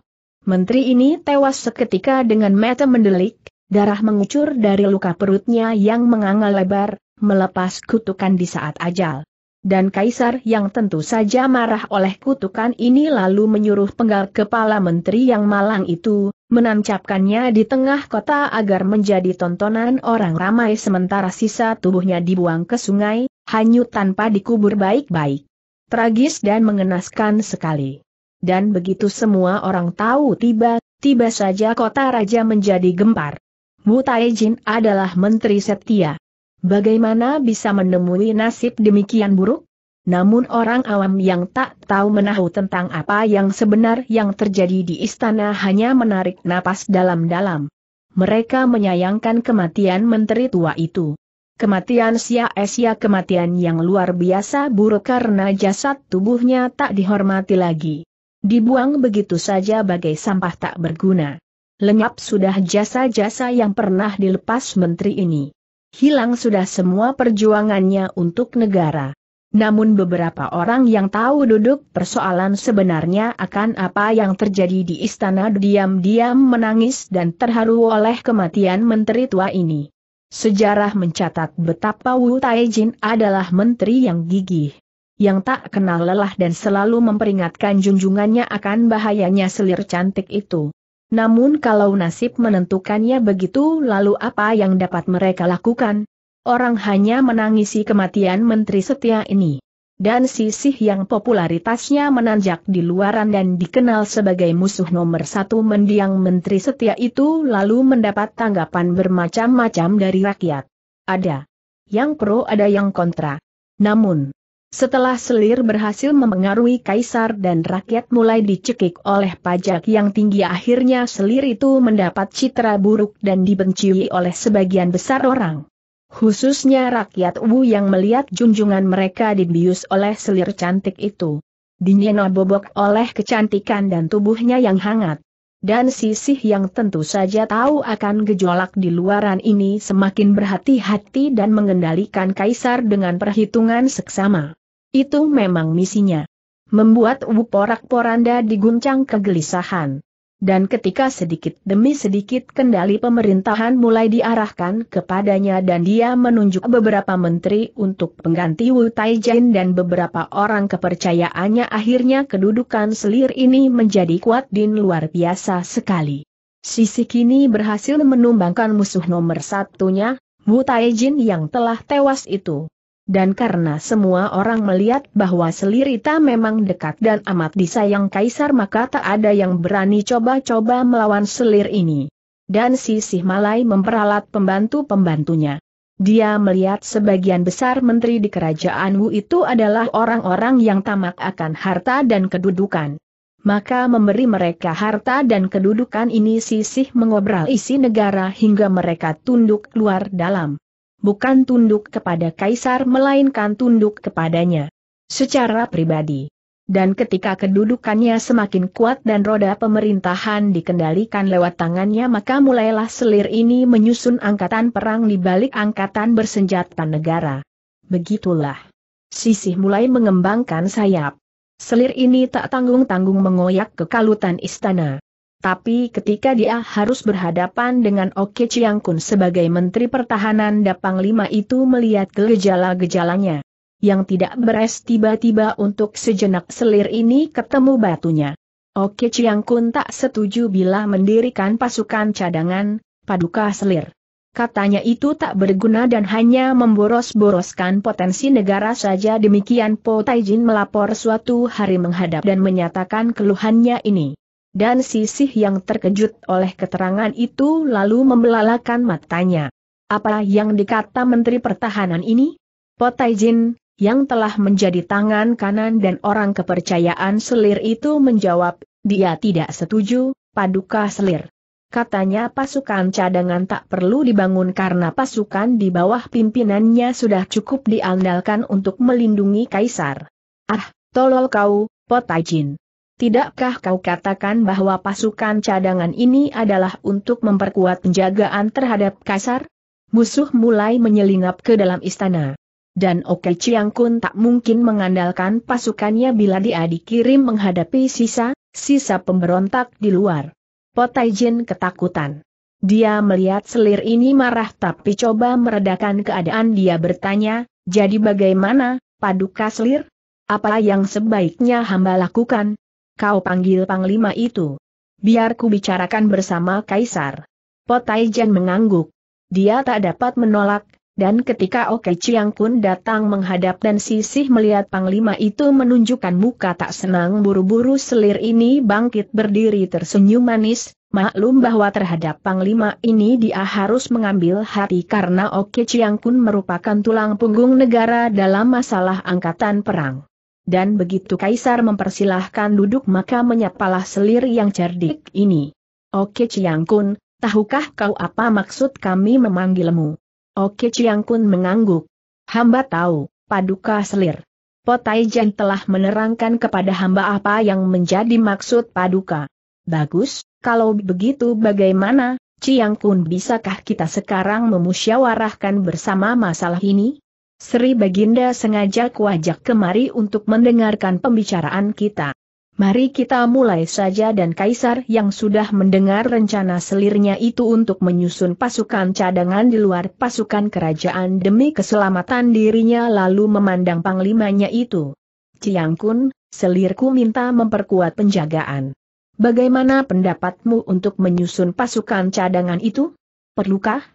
Menteri ini tewas seketika dengan mata mendelik, darah mengucur dari luka perutnya yang menganga lebar, melepas kutukan di saat ajal dan kaisar yang tentu saja marah oleh kutukan ini lalu menyuruh penggal kepala menteri yang malang itu, menancapkannya di tengah kota agar menjadi tontonan orang ramai sementara sisa tubuhnya dibuang ke sungai, hanyut tanpa dikubur baik-baik. Tragis dan mengenaskan sekali. Dan begitu semua orang tahu tiba-tiba saja kota raja menjadi gempar. Mutai Jin adalah menteri setia. Bagaimana bisa menemui nasib demikian buruk? Namun orang awam yang tak tahu menahu tentang apa yang sebenar yang terjadi di istana hanya menarik napas dalam-dalam. Mereka menyayangkan kematian menteri tua itu. Kematian sia-sia kematian yang luar biasa buruk karena jasad tubuhnya tak dihormati lagi. Dibuang begitu saja bagai sampah tak berguna. Lenyap sudah jasa-jasa yang pernah dilepas menteri ini hilang sudah semua perjuangannya untuk negara. Namun beberapa orang yang tahu duduk persoalan sebenarnya akan apa yang terjadi di istana diam-diam menangis dan terharu oleh kematian menteri tua ini. Sejarah mencatat betapa Wu Taijin adalah menteri yang gigih yang tak kenal lelah dan selalu memperingatkan junjungannya akan bahayanya selir cantik itu. Namun kalau nasib menentukannya begitu lalu apa yang dapat mereka lakukan? Orang hanya menangisi kematian Menteri Setia ini. Dan sisih yang popularitasnya menanjak di luaran dan dikenal sebagai musuh nomor satu mendiang Menteri Setia itu lalu mendapat tanggapan bermacam-macam dari rakyat. Ada yang pro ada yang kontra. Namun, setelah selir berhasil memengaruhi kaisar dan rakyat mulai dicekik oleh pajak yang tinggi akhirnya selir itu mendapat citra buruk dan dibenci oleh sebagian besar orang. Khususnya rakyat Wu yang melihat junjungan mereka dibius oleh selir cantik itu. Dinyeno bobok oleh kecantikan dan tubuhnya yang hangat. Dan sisih yang tentu saja tahu akan gejolak di luaran ini semakin berhati-hati dan mengendalikan kaisar dengan perhitungan seksama. Itu memang misinya. Membuat Wu Porak-Poranda diguncang kegelisahan. Dan ketika sedikit demi sedikit kendali pemerintahan mulai diarahkan kepadanya dan dia menunjuk beberapa menteri untuk pengganti Wu Taijin dan beberapa orang kepercayaannya akhirnya kedudukan selir ini menjadi kuat din luar biasa sekali. Sisi kini berhasil menumbangkan musuh nomor satunya, Wu Taijin yang telah tewas itu dan karena semua orang melihat bahwa Selirita memang dekat dan amat disayang Kaisar maka tak ada yang berani coba-coba melawan selir ini. Dan Sisih Malai memperalat pembantu-pembantunya. Dia melihat sebagian besar menteri di kerajaan Wu itu adalah orang-orang yang tamak akan harta dan kedudukan. Maka memberi mereka harta dan kedudukan ini Sisih mengobral isi negara hingga mereka tunduk luar dalam bukan tunduk kepada kaisar melainkan tunduk kepadanya. Secara pribadi. Dan ketika kedudukannya semakin kuat dan roda pemerintahan dikendalikan lewat tangannya maka mulailah selir ini menyusun angkatan perang di balik angkatan bersenjata negara. Begitulah. Sisih mulai mengembangkan sayap. Selir ini tak tanggung-tanggung mengoyak kekalutan istana. Tapi ketika dia harus berhadapan dengan Oke Chiang Kun sebagai Menteri Pertahanan Dapang Lima itu melihat gejala-gejalanya. Yang tidak beres tiba-tiba untuk sejenak selir ini ketemu batunya. Oke Chiang Kun tak setuju bila mendirikan pasukan cadangan, paduka selir. Katanya itu tak berguna dan hanya memboros-boroskan potensi negara saja demikian Po Taijin melapor suatu hari menghadap dan menyatakan keluhannya ini dan sisih yang terkejut oleh keterangan itu lalu membelalakan matanya. Apa yang dikata Menteri Pertahanan ini? Potai Jin, yang telah menjadi tangan kanan dan orang kepercayaan selir itu menjawab, dia tidak setuju, paduka selir. Katanya pasukan cadangan tak perlu dibangun karena pasukan di bawah pimpinannya sudah cukup diandalkan untuk melindungi kaisar. Ah, tolol kau, Potajin. Tidakkah kau katakan bahwa pasukan cadangan ini adalah untuk memperkuat penjagaan terhadap kasar? Musuh mulai menyelinap ke dalam istana. Dan Oke Chiang Kun tak mungkin mengandalkan pasukannya bila dia dikirim menghadapi sisa, sisa pemberontak di luar. Potai Jin ketakutan. Dia melihat selir ini marah tapi coba meredakan keadaan dia bertanya, jadi bagaimana, paduka selir? Apa yang sebaiknya hamba lakukan? kau panggil panglima itu. Biar ku bicarakan bersama Kaisar. Potaijan mengangguk. Dia tak dapat menolak, dan ketika Oke Chiang Kun datang menghadap dan sisih melihat Panglima itu menunjukkan muka tak senang buru-buru selir ini bangkit berdiri tersenyum manis, maklum bahwa terhadap Panglima ini dia harus mengambil hati karena Oke Chiang Kun merupakan tulang punggung negara dalam masalah angkatan perang dan begitu Kaisar mempersilahkan duduk maka menyapalah selir yang cerdik ini. Oke Chiang Kun, tahukah kau apa maksud kami memanggilmu? Oke Chiang Kun mengangguk. Hamba tahu, paduka selir. Potai Jan telah menerangkan kepada hamba apa yang menjadi maksud paduka. Bagus, kalau begitu bagaimana, Chiang Kun bisakah kita sekarang memusyawarahkan bersama masalah ini? Sri Baginda sengaja kuajak kemari untuk mendengarkan pembicaraan kita. Mari kita mulai saja dan Kaisar yang sudah mendengar rencana selirnya itu untuk menyusun pasukan cadangan di luar pasukan kerajaan demi keselamatan dirinya lalu memandang panglimanya itu. Ciang Kun, selirku minta memperkuat penjagaan. Bagaimana pendapatmu untuk menyusun pasukan cadangan itu? Perlukah?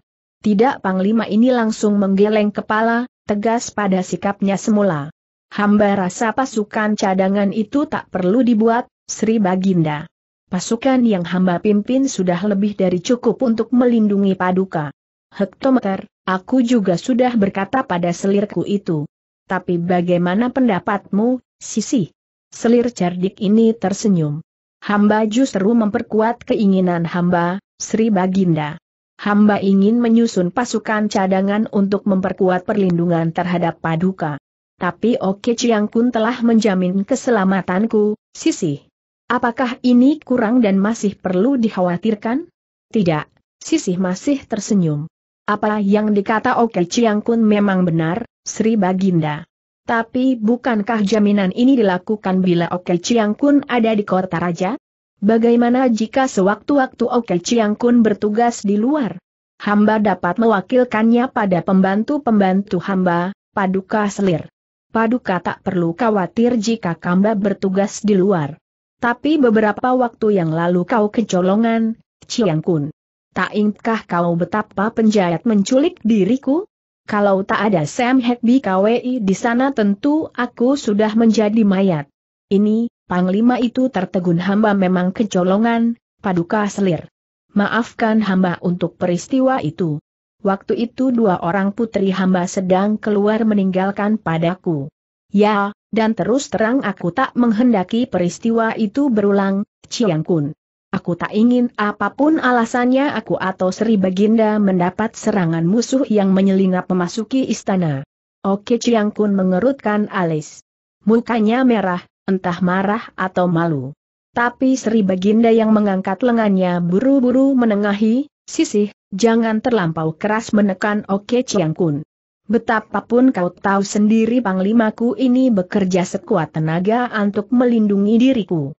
Tidak Panglima ini langsung menggeleng kepala, tegas pada sikapnya semula. Hamba rasa pasukan cadangan itu tak perlu dibuat, Sri Baginda. Pasukan yang hamba pimpin sudah lebih dari cukup untuk melindungi paduka. Hektometer, aku juga sudah berkata pada selirku itu. Tapi bagaimana pendapatmu, Sisi? Selir cerdik ini tersenyum. Hamba justru memperkuat keinginan hamba, Sri Baginda hamba ingin menyusun pasukan cadangan untuk memperkuat perlindungan terhadap paduka. Tapi Oke Chiang Kun telah menjamin keselamatanku, Sisi. Apakah ini kurang dan masih perlu dikhawatirkan? Tidak, Sisi masih tersenyum. Apa yang dikata Oke Chiang Kun memang benar, Sri Baginda. Tapi bukankah jaminan ini dilakukan bila Oke Chiang Kun ada di kota raja? Bagaimana jika sewaktu-waktu Oke Chiang Kun bertugas di luar? Hamba dapat mewakilkannya pada pembantu-pembantu hamba, Paduka Selir. Paduka tak perlu khawatir jika Kamba bertugas di luar. Tapi beberapa waktu yang lalu kau kecolongan, Chiang Kun. Tak ingkah kau betapa penjahat menculik diriku? Kalau tak ada Sam Hekbi KWI di sana tentu aku sudah menjadi mayat. Ini, Panglima itu tertegun hamba memang kecolongan, paduka selir. Maafkan hamba untuk peristiwa itu. Waktu itu dua orang putri hamba sedang keluar meninggalkan padaku. Ya, dan terus terang aku tak menghendaki peristiwa itu berulang, Chiang Kun. Aku tak ingin apapun alasannya aku atau Sri Baginda mendapat serangan musuh yang menyelinap memasuki istana. Oke Chiang Kun mengerutkan alis. Mukanya merah, entah marah atau malu. Tapi Sri Baginda yang mengangkat lengannya buru-buru menengahi, sisih, jangan terlampau keras menekan Oke Chiang Kun. Betapapun kau tahu sendiri Panglimaku ini bekerja sekuat tenaga untuk melindungi diriku.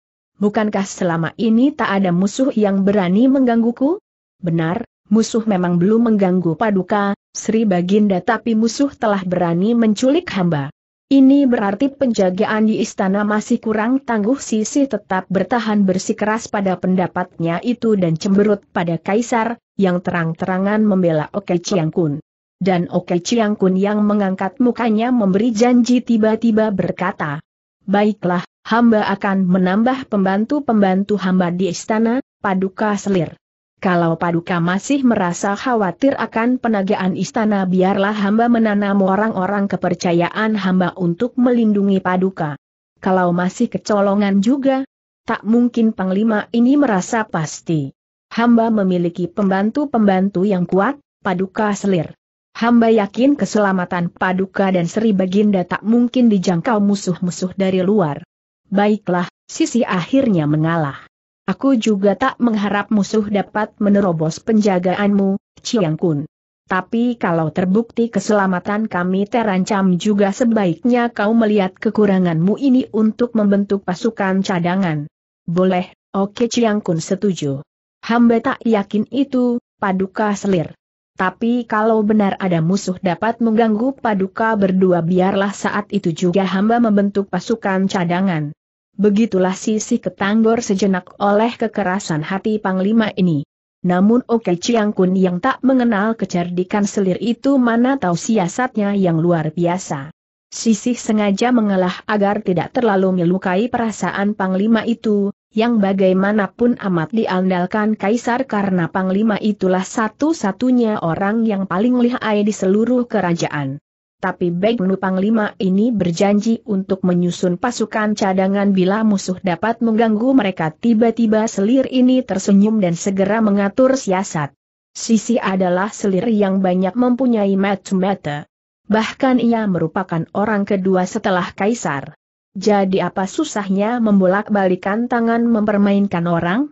Bukankah selama ini tak ada musuh yang berani menggangguku? Benar, musuh memang belum mengganggu paduka, Sri Baginda tapi musuh telah berani menculik hamba. Ini berarti penjagaan di istana masih kurang tangguh Sisi tetap bertahan bersikeras pada pendapatnya itu dan cemberut pada Kaisar, yang terang-terangan membela Oke Chiang Kun. Dan Oke Chiang Kun yang mengangkat mukanya memberi janji tiba-tiba berkata, Baiklah, hamba akan menambah pembantu-pembantu hamba di istana, paduka selir. Kalau Paduka masih merasa khawatir akan penagaan istana biarlah hamba menanam orang-orang kepercayaan hamba untuk melindungi Paduka. Kalau masih kecolongan juga, tak mungkin Panglima ini merasa pasti. Hamba memiliki pembantu-pembantu yang kuat, Paduka selir. Hamba yakin keselamatan Paduka dan Sri Baginda tak mungkin dijangkau musuh-musuh dari luar. Baiklah, sisi akhirnya mengalah. Aku juga tak mengharap musuh dapat menerobos penjagaanmu, Chiang Kun. Tapi kalau terbukti keselamatan kami terancam juga sebaiknya kau melihat kekuranganmu ini untuk membentuk pasukan cadangan. Boleh, oke Chiang Kun setuju. Hamba tak yakin itu, paduka selir. Tapi kalau benar ada musuh dapat mengganggu paduka berdua biarlah saat itu juga hamba membentuk pasukan cadangan. Begitulah sisi ketanggor sejenak oleh kekerasan hati Panglima ini. Namun Oke Chiang Kun yang tak mengenal kecerdikan selir itu mana tahu siasatnya yang luar biasa. Sisi sengaja mengalah agar tidak terlalu melukai perasaan Panglima itu, yang bagaimanapun amat diandalkan Kaisar karena Panglima itulah satu-satunya orang yang paling lihai di seluruh kerajaan tapi Begnu Panglima ini berjanji untuk menyusun pasukan cadangan bila musuh dapat mengganggu mereka tiba-tiba selir ini tersenyum dan segera mengatur siasat. Sisi adalah selir yang banyak mempunyai mata-mata. Bahkan ia merupakan orang kedua setelah kaisar. Jadi apa susahnya membolak-balikan tangan mempermainkan orang?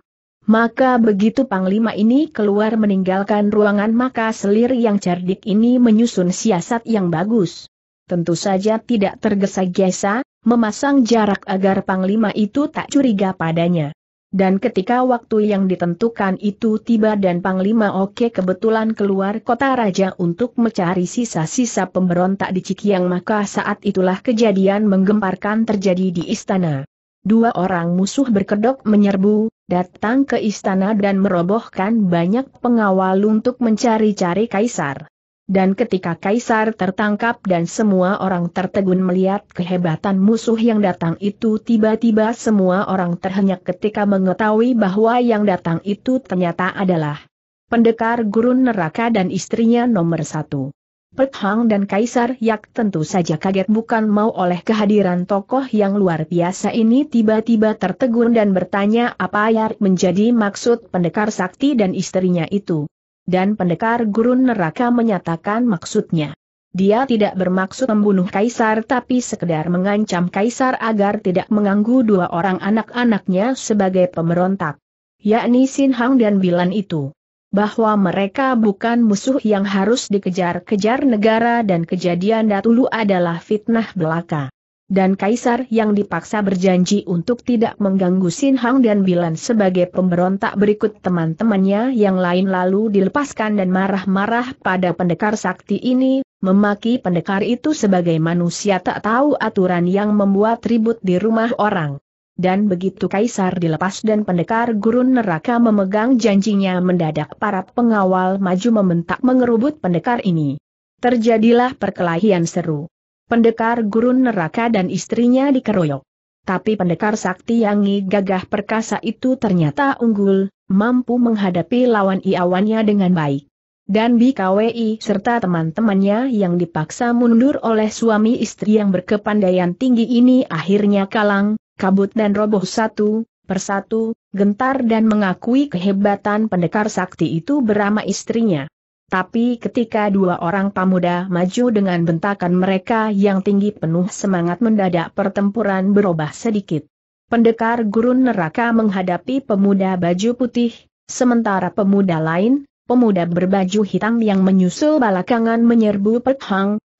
Maka begitu Panglima ini keluar meninggalkan ruangan maka selir yang cerdik ini menyusun siasat yang bagus. Tentu saja tidak tergesa-gesa, memasang jarak agar Panglima itu tak curiga padanya. Dan ketika waktu yang ditentukan itu tiba dan Panglima Oke kebetulan keluar kota raja untuk mencari sisa-sisa pemberontak di Cikiang maka saat itulah kejadian menggemparkan terjadi di istana. Dua orang musuh berkedok menyerbu, datang ke istana dan merobohkan banyak pengawal untuk mencari-cari kaisar. Dan ketika kaisar tertangkap dan semua orang tertegun melihat kehebatan musuh yang datang itu tiba-tiba semua orang terhenyak ketika mengetahui bahwa yang datang itu ternyata adalah pendekar gurun neraka dan istrinya nomor satu. Hang dan Kaisar Yak tentu saja kaget bukan mau oleh kehadiran tokoh yang luar biasa ini tiba-tiba tertegun dan bertanya apa yang menjadi maksud pendekar sakti dan istrinya itu. Dan pendekar gurun neraka menyatakan maksudnya. Dia tidak bermaksud membunuh Kaisar tapi sekedar mengancam Kaisar agar tidak mengganggu dua orang anak-anaknya sebagai pemberontak. Yakni Sin Hang dan Bilan itu bahwa mereka bukan musuh yang harus dikejar-kejar negara dan kejadian Datulu adalah fitnah belaka. Dan Kaisar yang dipaksa berjanji untuk tidak mengganggu Sin Hang dan Bilan sebagai pemberontak berikut teman-temannya yang lain lalu dilepaskan dan marah-marah pada pendekar sakti ini, memaki pendekar itu sebagai manusia tak tahu aturan yang membuat ribut di rumah orang dan begitu kaisar dilepas dan pendekar gurun neraka memegang janjinya mendadak para pengawal maju membentak mengerubut pendekar ini. Terjadilah perkelahian seru. Pendekar gurun neraka dan istrinya dikeroyok. Tapi pendekar sakti yang gagah perkasa itu ternyata unggul, mampu menghadapi lawan iawannya dengan baik dan BKWI serta teman-temannya yang dipaksa mundur oleh suami istri yang berkepandaian tinggi ini akhirnya kalang, kabut dan roboh satu, persatu, gentar dan mengakui kehebatan pendekar sakti itu berama istrinya. Tapi ketika dua orang pemuda maju dengan bentakan mereka yang tinggi penuh semangat mendadak pertempuran berubah sedikit. Pendekar gurun neraka menghadapi pemuda baju putih, sementara pemuda lain, pemuda berbaju hitam yang menyusul balakangan menyerbu Pek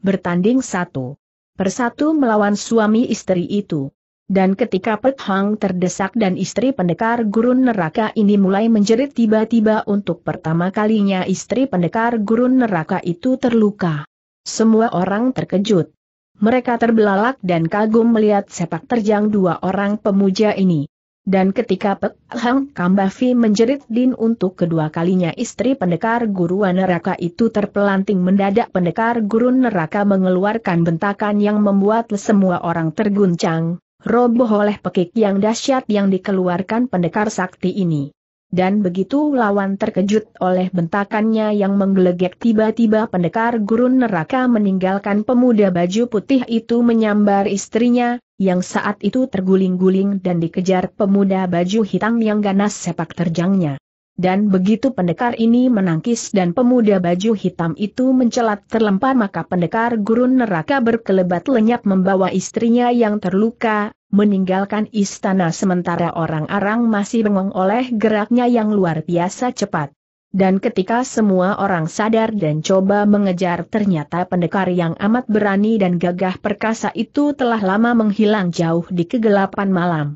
bertanding satu persatu melawan suami istri itu. Dan ketika Pek terdesak dan istri pendekar gurun neraka ini mulai menjerit tiba-tiba untuk pertama kalinya istri pendekar gurun neraka itu terluka. Semua orang terkejut. Mereka terbelalak dan kagum melihat sepak terjang dua orang pemuja ini. Dan ketika Pek Hang Kambafi menjerit Din untuk kedua kalinya istri pendekar guruan neraka itu terpelanting mendadak pendekar gurun neraka mengeluarkan bentakan yang membuat semua orang terguncang roboh oleh pekik yang dahsyat yang dikeluarkan pendekar sakti ini. Dan begitu lawan terkejut oleh bentakannya yang menggelegek tiba-tiba pendekar gurun neraka meninggalkan pemuda baju putih itu menyambar istrinya, yang saat itu terguling-guling dan dikejar pemuda baju hitam yang ganas sepak terjangnya. Dan begitu pendekar ini menangkis dan pemuda baju hitam itu mencelat terlempar maka pendekar gurun neraka berkelebat lenyap membawa istrinya yang terluka, meninggalkan istana sementara orang-orang masih bengong oleh geraknya yang luar biasa cepat. Dan ketika semua orang sadar dan coba mengejar ternyata pendekar yang amat berani dan gagah perkasa itu telah lama menghilang jauh di kegelapan malam.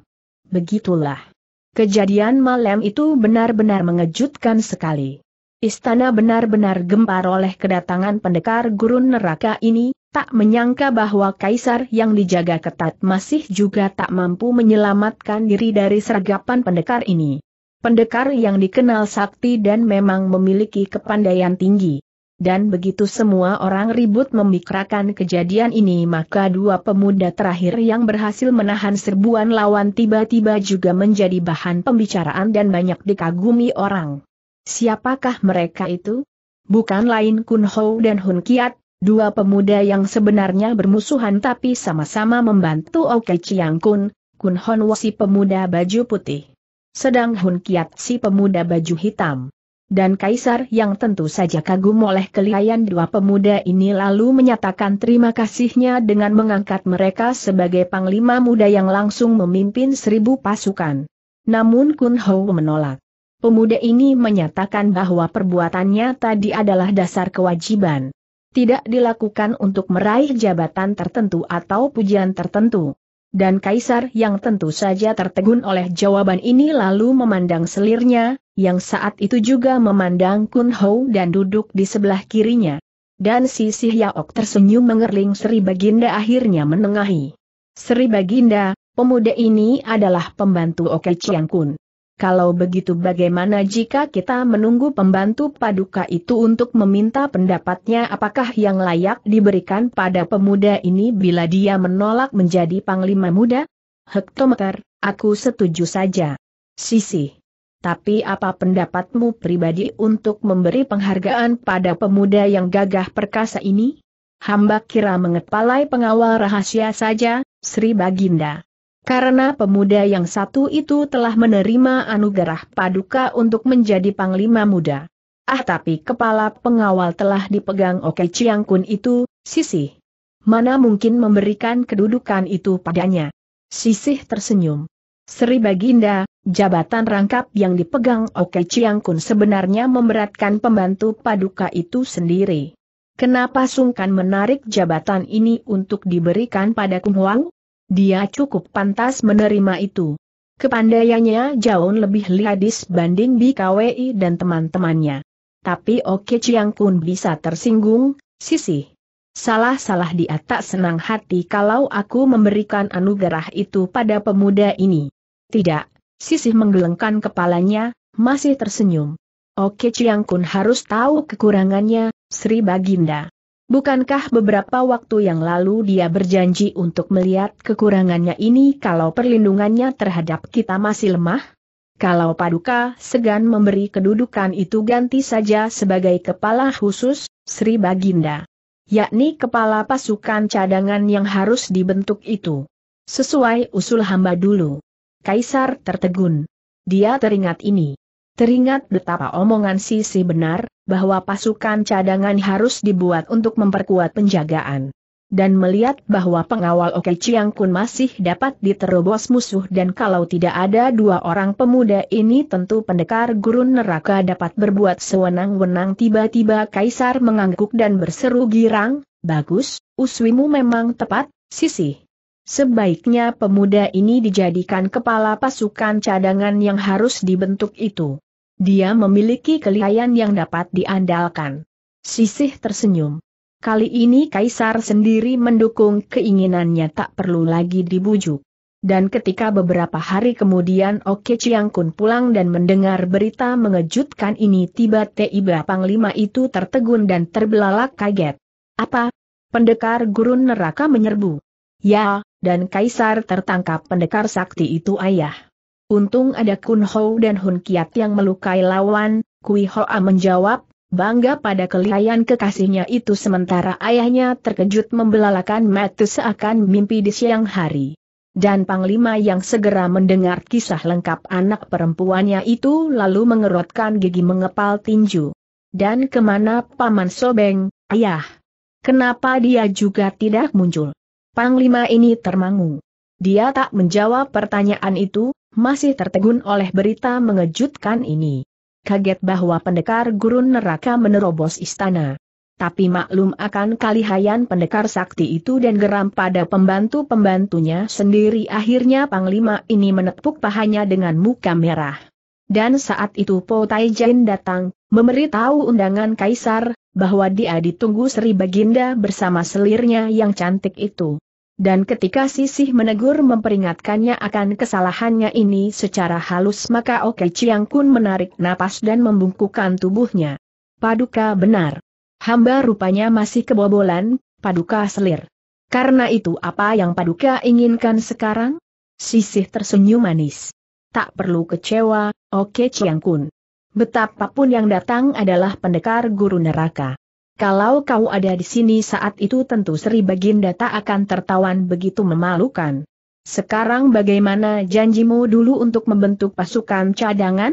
Begitulah. Kejadian malam itu benar-benar mengejutkan sekali. Istana benar-benar gempar oleh kedatangan pendekar gurun neraka ini, tak menyangka bahwa kaisar yang dijaga ketat masih juga tak mampu menyelamatkan diri dari sergapan pendekar ini. Pendekar yang dikenal sakti dan memang memiliki kepandaian tinggi dan begitu semua orang ribut memikrakan kejadian ini maka dua pemuda terakhir yang berhasil menahan serbuan lawan tiba-tiba juga menjadi bahan pembicaraan dan banyak dikagumi orang. Siapakah mereka itu? Bukan lain Kun Ho dan Hun Kiat, dua pemuda yang sebenarnya bermusuhan tapi sama-sama membantu Oke Chiang Kun, Kun Hon si pemuda baju putih. Sedang Hun Kiat si pemuda baju hitam. Dan Kaisar yang tentu saja kagum oleh kelihayan dua pemuda ini lalu menyatakan terima kasihnya dengan mengangkat mereka sebagai panglima muda yang langsung memimpin seribu pasukan. Namun Kun Ho menolak. Pemuda ini menyatakan bahwa perbuatannya tadi adalah dasar kewajiban. Tidak dilakukan untuk meraih jabatan tertentu atau pujian tertentu. Dan Kaisar yang tentu saja tertegun oleh jawaban ini lalu memandang selirnya, yang saat itu juga memandang Kun Hou dan duduk di sebelah kirinya. Dan si Sihyaok tersenyum mengerling Sri Baginda akhirnya menengahi. Sri Baginda, pemuda ini adalah pembantu Oke Chiang Kun. Kalau begitu bagaimana jika kita menunggu pembantu paduka itu untuk meminta pendapatnya apakah yang layak diberikan pada pemuda ini bila dia menolak menjadi panglima muda? Hektometer, aku setuju saja. Sisi. Tapi apa pendapatmu pribadi untuk memberi penghargaan pada pemuda yang gagah perkasa ini? Hamba kira mengepalai pengawal rahasia saja, Sri Baginda. Karena pemuda yang satu itu telah menerima anugerah paduka untuk menjadi panglima muda. Ah tapi kepala pengawal telah dipegang Oke Ciangkun itu, Sisih. Mana mungkin memberikan kedudukan itu padanya. Sisih tersenyum. Sri Baginda, Jabatan rangkap yang dipegang Oke Chiang Kun sebenarnya memberatkan pembantu paduka itu sendiri. Kenapa sungkan menarik jabatan ini untuk diberikan pada Kung Huang? Dia cukup pantas menerima itu. Kepandaiannya jauh lebih liadis banding BKWI dan teman-temannya. Tapi Oke Chiang Kun bisa tersinggung, sisi. Salah-salah dia tak senang hati kalau aku memberikan anugerah itu pada pemuda ini. Tidak, Sisih menggelengkan kepalanya, masih tersenyum. Oke Chiang Kun harus tahu kekurangannya, Sri Baginda. Bukankah beberapa waktu yang lalu dia berjanji untuk melihat kekurangannya ini kalau perlindungannya terhadap kita masih lemah? Kalau Paduka segan memberi kedudukan itu ganti saja sebagai kepala khusus, Sri Baginda. Yakni kepala pasukan cadangan yang harus dibentuk itu. Sesuai usul hamba dulu. Kaisar tertegun. Dia teringat ini. Teringat betapa omongan Sisi benar, bahwa pasukan cadangan harus dibuat untuk memperkuat penjagaan. Dan melihat bahwa pengawal Oke Chiang Kun masih dapat diterobos musuh dan kalau tidak ada dua orang pemuda ini tentu pendekar gurun neraka dapat berbuat sewenang-wenang tiba-tiba Kaisar mengangguk dan berseru girang, bagus, uswimu memang tepat, Sisi. Sebaiknya pemuda ini dijadikan kepala pasukan cadangan yang harus dibentuk itu. Dia memiliki kelihayan yang dapat diandalkan. Sisih tersenyum. Kali ini Kaisar sendiri mendukung keinginannya tak perlu lagi dibujuk. Dan ketika beberapa hari kemudian Oke Chiang Kun pulang dan mendengar berita mengejutkan ini tiba-tiba Panglima itu tertegun dan terbelalak kaget. Apa? Pendekar gurun neraka menyerbu. Ya, dan kaisar tertangkap pendekar sakti itu ayah. Untung ada Kun Ho dan Hun Kiat yang melukai lawan, Kui Hoa menjawab, bangga pada kelihayan kekasihnya itu sementara ayahnya terkejut membelalakan mata seakan mimpi di siang hari. Dan Panglima yang segera mendengar kisah lengkap anak perempuannya itu lalu mengerutkan gigi mengepal tinju. Dan kemana Paman Sobeng, ayah? Kenapa dia juga tidak muncul? Panglima ini termangu. Dia tak menjawab pertanyaan itu, masih tertegun oleh berita mengejutkan ini. Kaget bahwa pendekar gurun neraka menerobos istana. Tapi maklum akan kalihayan pendekar sakti itu dan geram pada pembantu-pembantunya sendiri akhirnya Panglima ini menepuk pahanya dengan muka merah. Dan saat itu Po Taijen datang, memberitahu undangan Kaisar, bahwa dia ditunggu Sri Baginda bersama selirnya yang cantik itu. Dan ketika Sisih menegur memperingatkannya akan kesalahannya ini secara halus maka Oke Chiang Kun menarik napas dan membungkukkan tubuhnya. Paduka benar. Hamba rupanya masih kebobolan, paduka selir. Karena itu apa yang paduka inginkan sekarang? Sisih tersenyum manis. Tak perlu kecewa, Oke Chiang Kun. Betapapun yang datang adalah pendekar guru neraka. Kalau kau ada di sini saat itu tentu Sri Baginda tak akan tertawan begitu memalukan. Sekarang bagaimana janjimu dulu untuk membentuk pasukan cadangan?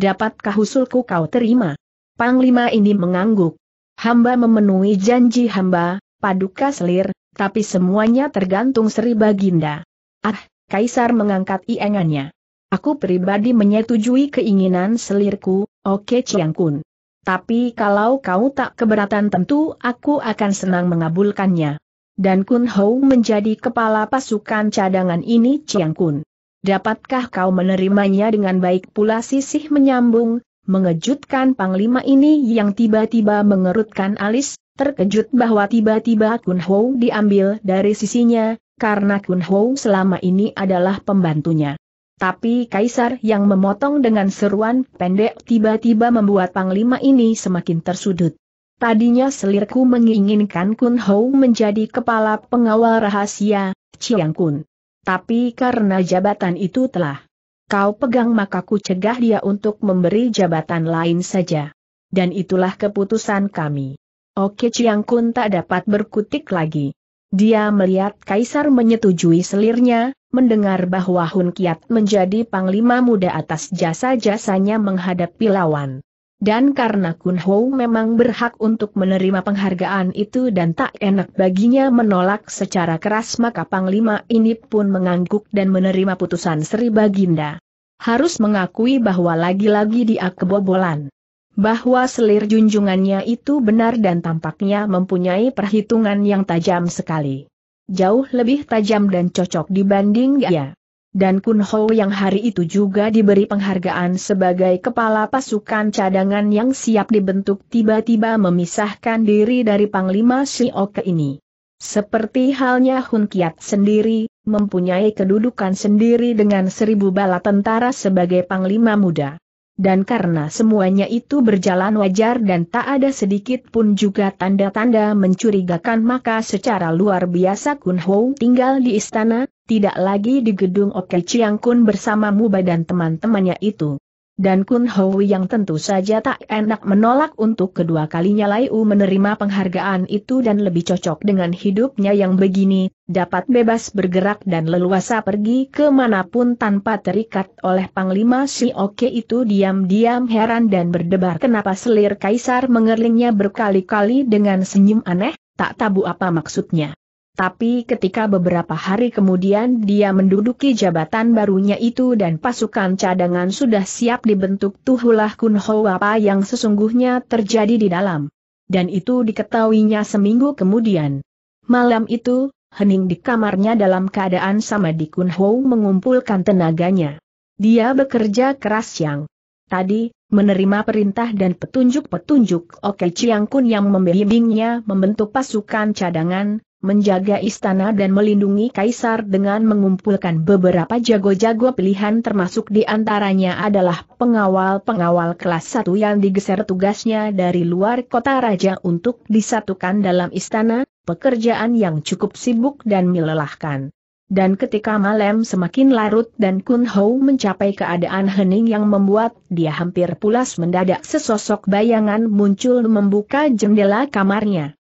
Dapatkah usulku kau terima? Panglima ini mengangguk. Hamba memenuhi janji hamba, paduka selir, tapi semuanya tergantung Sri Baginda. Ah, Kaisar mengangkat iengannya. Aku pribadi menyetujui keinginan selirku, oke Ciangkun tapi kalau kau tak keberatan tentu aku akan senang mengabulkannya. Dan Kun Hou menjadi kepala pasukan cadangan ini Chiang Kun. Dapatkah kau menerimanya dengan baik pula sisih menyambung, mengejutkan Panglima ini yang tiba-tiba mengerutkan alis, terkejut bahwa tiba-tiba Kun Hou diambil dari sisinya, karena Kun Hou selama ini adalah pembantunya. Tapi kaisar yang memotong dengan seruan pendek tiba-tiba membuat panglima ini semakin tersudut. Tadinya selirku menginginkan Kun Hou menjadi kepala pengawal rahasia, Chiang Kun. Tapi karena jabatan itu telah kau pegang maka ku cegah dia untuk memberi jabatan lain saja. Dan itulah keputusan kami. Oke Chiang Kun tak dapat berkutik lagi. Dia melihat Kaisar menyetujui selirnya, mendengar bahwa Hun Kiat menjadi panglima muda atas jasa-jasanya menghadapi lawan. Dan karena Kun Ho memang berhak untuk menerima penghargaan itu dan tak enak baginya menolak secara keras maka panglima ini pun mengangguk dan menerima putusan Sri Baginda. Harus mengakui bahwa lagi-lagi dia kebobolan bahwa selir junjungannya itu benar dan tampaknya mempunyai perhitungan yang tajam sekali. Jauh lebih tajam dan cocok dibanding dia. Dan Kun Ho yang hari itu juga diberi penghargaan sebagai kepala pasukan cadangan yang siap dibentuk tiba-tiba memisahkan diri dari Panglima Sioke ini. Seperti halnya Hun Kiat sendiri, mempunyai kedudukan sendiri dengan seribu bala tentara sebagai Panglima muda dan karena semuanya itu berjalan wajar dan tak ada sedikit pun juga tanda-tanda mencurigakan maka secara luar biasa Kun Ho tinggal di istana, tidak lagi di gedung Oke Chiang Kun bersama Muba dan teman-temannya itu dan Kun Hui yang tentu saja tak enak menolak untuk kedua kalinya Lai U menerima penghargaan itu dan lebih cocok dengan hidupnya yang begini, dapat bebas bergerak dan leluasa pergi kemanapun tanpa terikat oleh Panglima Si Oke itu diam-diam heran dan berdebar kenapa selir kaisar mengerlingnya berkali-kali dengan senyum aneh, tak tabu apa maksudnya. Tapi ketika beberapa hari kemudian dia menduduki jabatan barunya itu dan pasukan cadangan sudah siap dibentuk tuhulah kunho apa yang sesungguhnya terjadi di dalam. Dan itu diketahuinya seminggu kemudian. Malam itu, Hening di kamarnya dalam keadaan sama di kunho mengumpulkan tenaganya. Dia bekerja keras yang tadi, menerima perintah dan petunjuk-petunjuk Oke Chiang Kun yang membimbingnya membentuk pasukan cadangan, menjaga istana dan melindungi kaisar dengan mengumpulkan beberapa jago-jago pilihan termasuk di antaranya adalah pengawal-pengawal kelas 1 yang digeser tugasnya dari luar kota raja untuk disatukan dalam istana, pekerjaan yang cukup sibuk dan melelahkan. Dan ketika malam semakin larut dan Kun Ho mencapai keadaan hening yang membuat dia hampir pulas mendadak sesosok bayangan muncul membuka jendela kamarnya.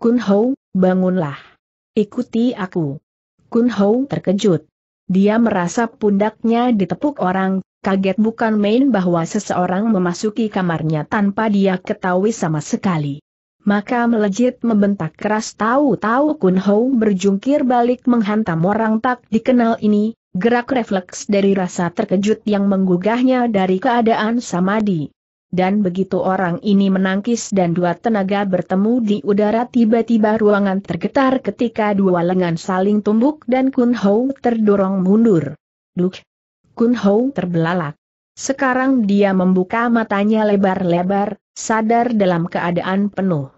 Kun Hou, bangunlah. Ikuti aku. Kun Hou terkejut. Dia merasa pundaknya ditepuk orang, kaget bukan main bahwa seseorang memasuki kamarnya tanpa dia ketahui sama sekali. Maka melejit membentak keras tahu-tahu Kun Hou berjungkir balik menghantam orang tak dikenal ini, gerak refleks dari rasa terkejut yang menggugahnya dari keadaan samadi dan begitu orang ini menangkis dan dua tenaga bertemu di udara tiba-tiba ruangan tergetar ketika dua lengan saling tumbuk dan Kun Hou terdorong mundur. Duk! Kun Hou terbelalak. Sekarang dia membuka matanya lebar-lebar, sadar dalam keadaan penuh.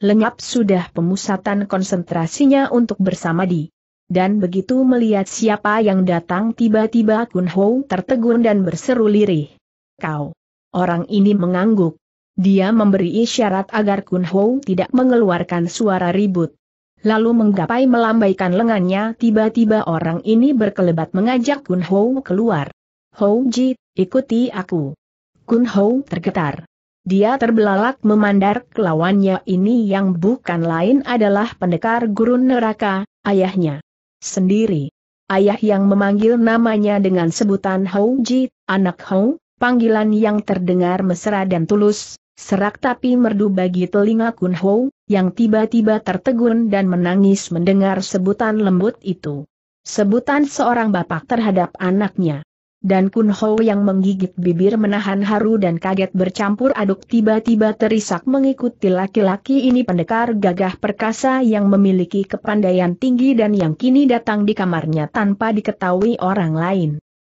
Lenyap sudah pemusatan konsentrasinya untuk bersama di. Dan begitu melihat siapa yang datang tiba-tiba Kun Hou tertegun dan berseru lirih. Kau! Orang ini mengangguk. Dia memberi isyarat agar Kun Ho tidak mengeluarkan suara ribut. Lalu menggapai melambaikan lengannya tiba-tiba orang ini berkelebat mengajak Kun Ho keluar. Ho Ji, ikuti aku. Kun Ho tergetar. Dia terbelalak memandar ke lawannya ini yang bukan lain adalah pendekar gurun neraka, ayahnya. Sendiri. Ayah yang memanggil namanya dengan sebutan Ho Ji, anak Hou, panggilan yang terdengar mesra dan tulus, serak tapi merdu bagi telinga Kun Ho, yang tiba-tiba tertegun dan menangis mendengar sebutan lembut itu. Sebutan seorang bapak terhadap anaknya. Dan Kun Ho yang menggigit bibir menahan haru dan kaget bercampur aduk tiba-tiba terisak mengikuti laki-laki ini pendekar gagah perkasa yang memiliki kepandaian tinggi dan yang kini datang di kamarnya tanpa diketahui orang lain.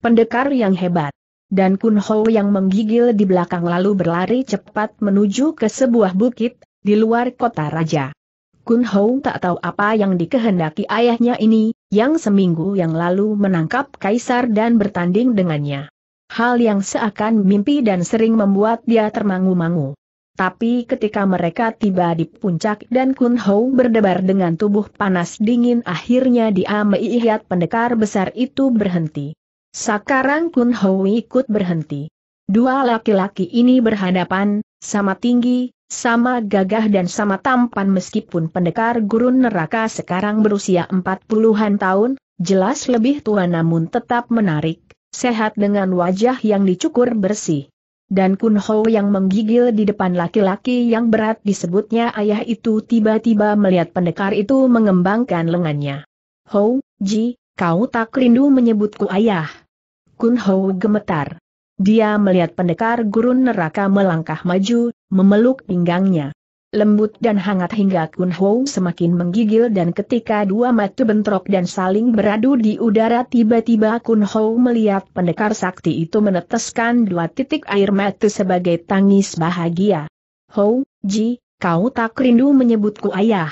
Pendekar yang hebat dan Kun Ho yang menggigil di belakang lalu berlari cepat menuju ke sebuah bukit, di luar kota raja. Kun Ho tak tahu apa yang dikehendaki ayahnya ini, yang seminggu yang lalu menangkap kaisar dan bertanding dengannya. Hal yang seakan mimpi dan sering membuat dia termangu-mangu. Tapi ketika mereka tiba di puncak dan Kun Ho berdebar dengan tubuh panas dingin akhirnya dia melihat pendekar besar itu berhenti. Sekarang Kun ikut berhenti. Dua laki-laki ini berhadapan, sama tinggi, sama gagah dan sama tampan meskipun pendekar gurun neraka sekarang berusia empat puluhan tahun, jelas lebih tua namun tetap menarik, sehat dengan wajah yang dicukur bersih. Dan Kun Ho yang menggigil di depan laki-laki yang berat disebutnya ayah itu tiba-tiba melihat pendekar itu mengembangkan lengannya. Ho, Ji, kau tak rindu menyebutku ayah. Kun Hou gemetar. Dia melihat pendekar gurun neraka melangkah maju, memeluk pinggangnya. Lembut dan hangat hingga Kun Hou semakin menggigil dan ketika dua mata bentrok dan saling beradu di udara tiba-tiba Kun Hou melihat pendekar sakti itu meneteskan dua titik air mata sebagai tangis bahagia. Hou, Ji, kau tak rindu menyebutku ayah.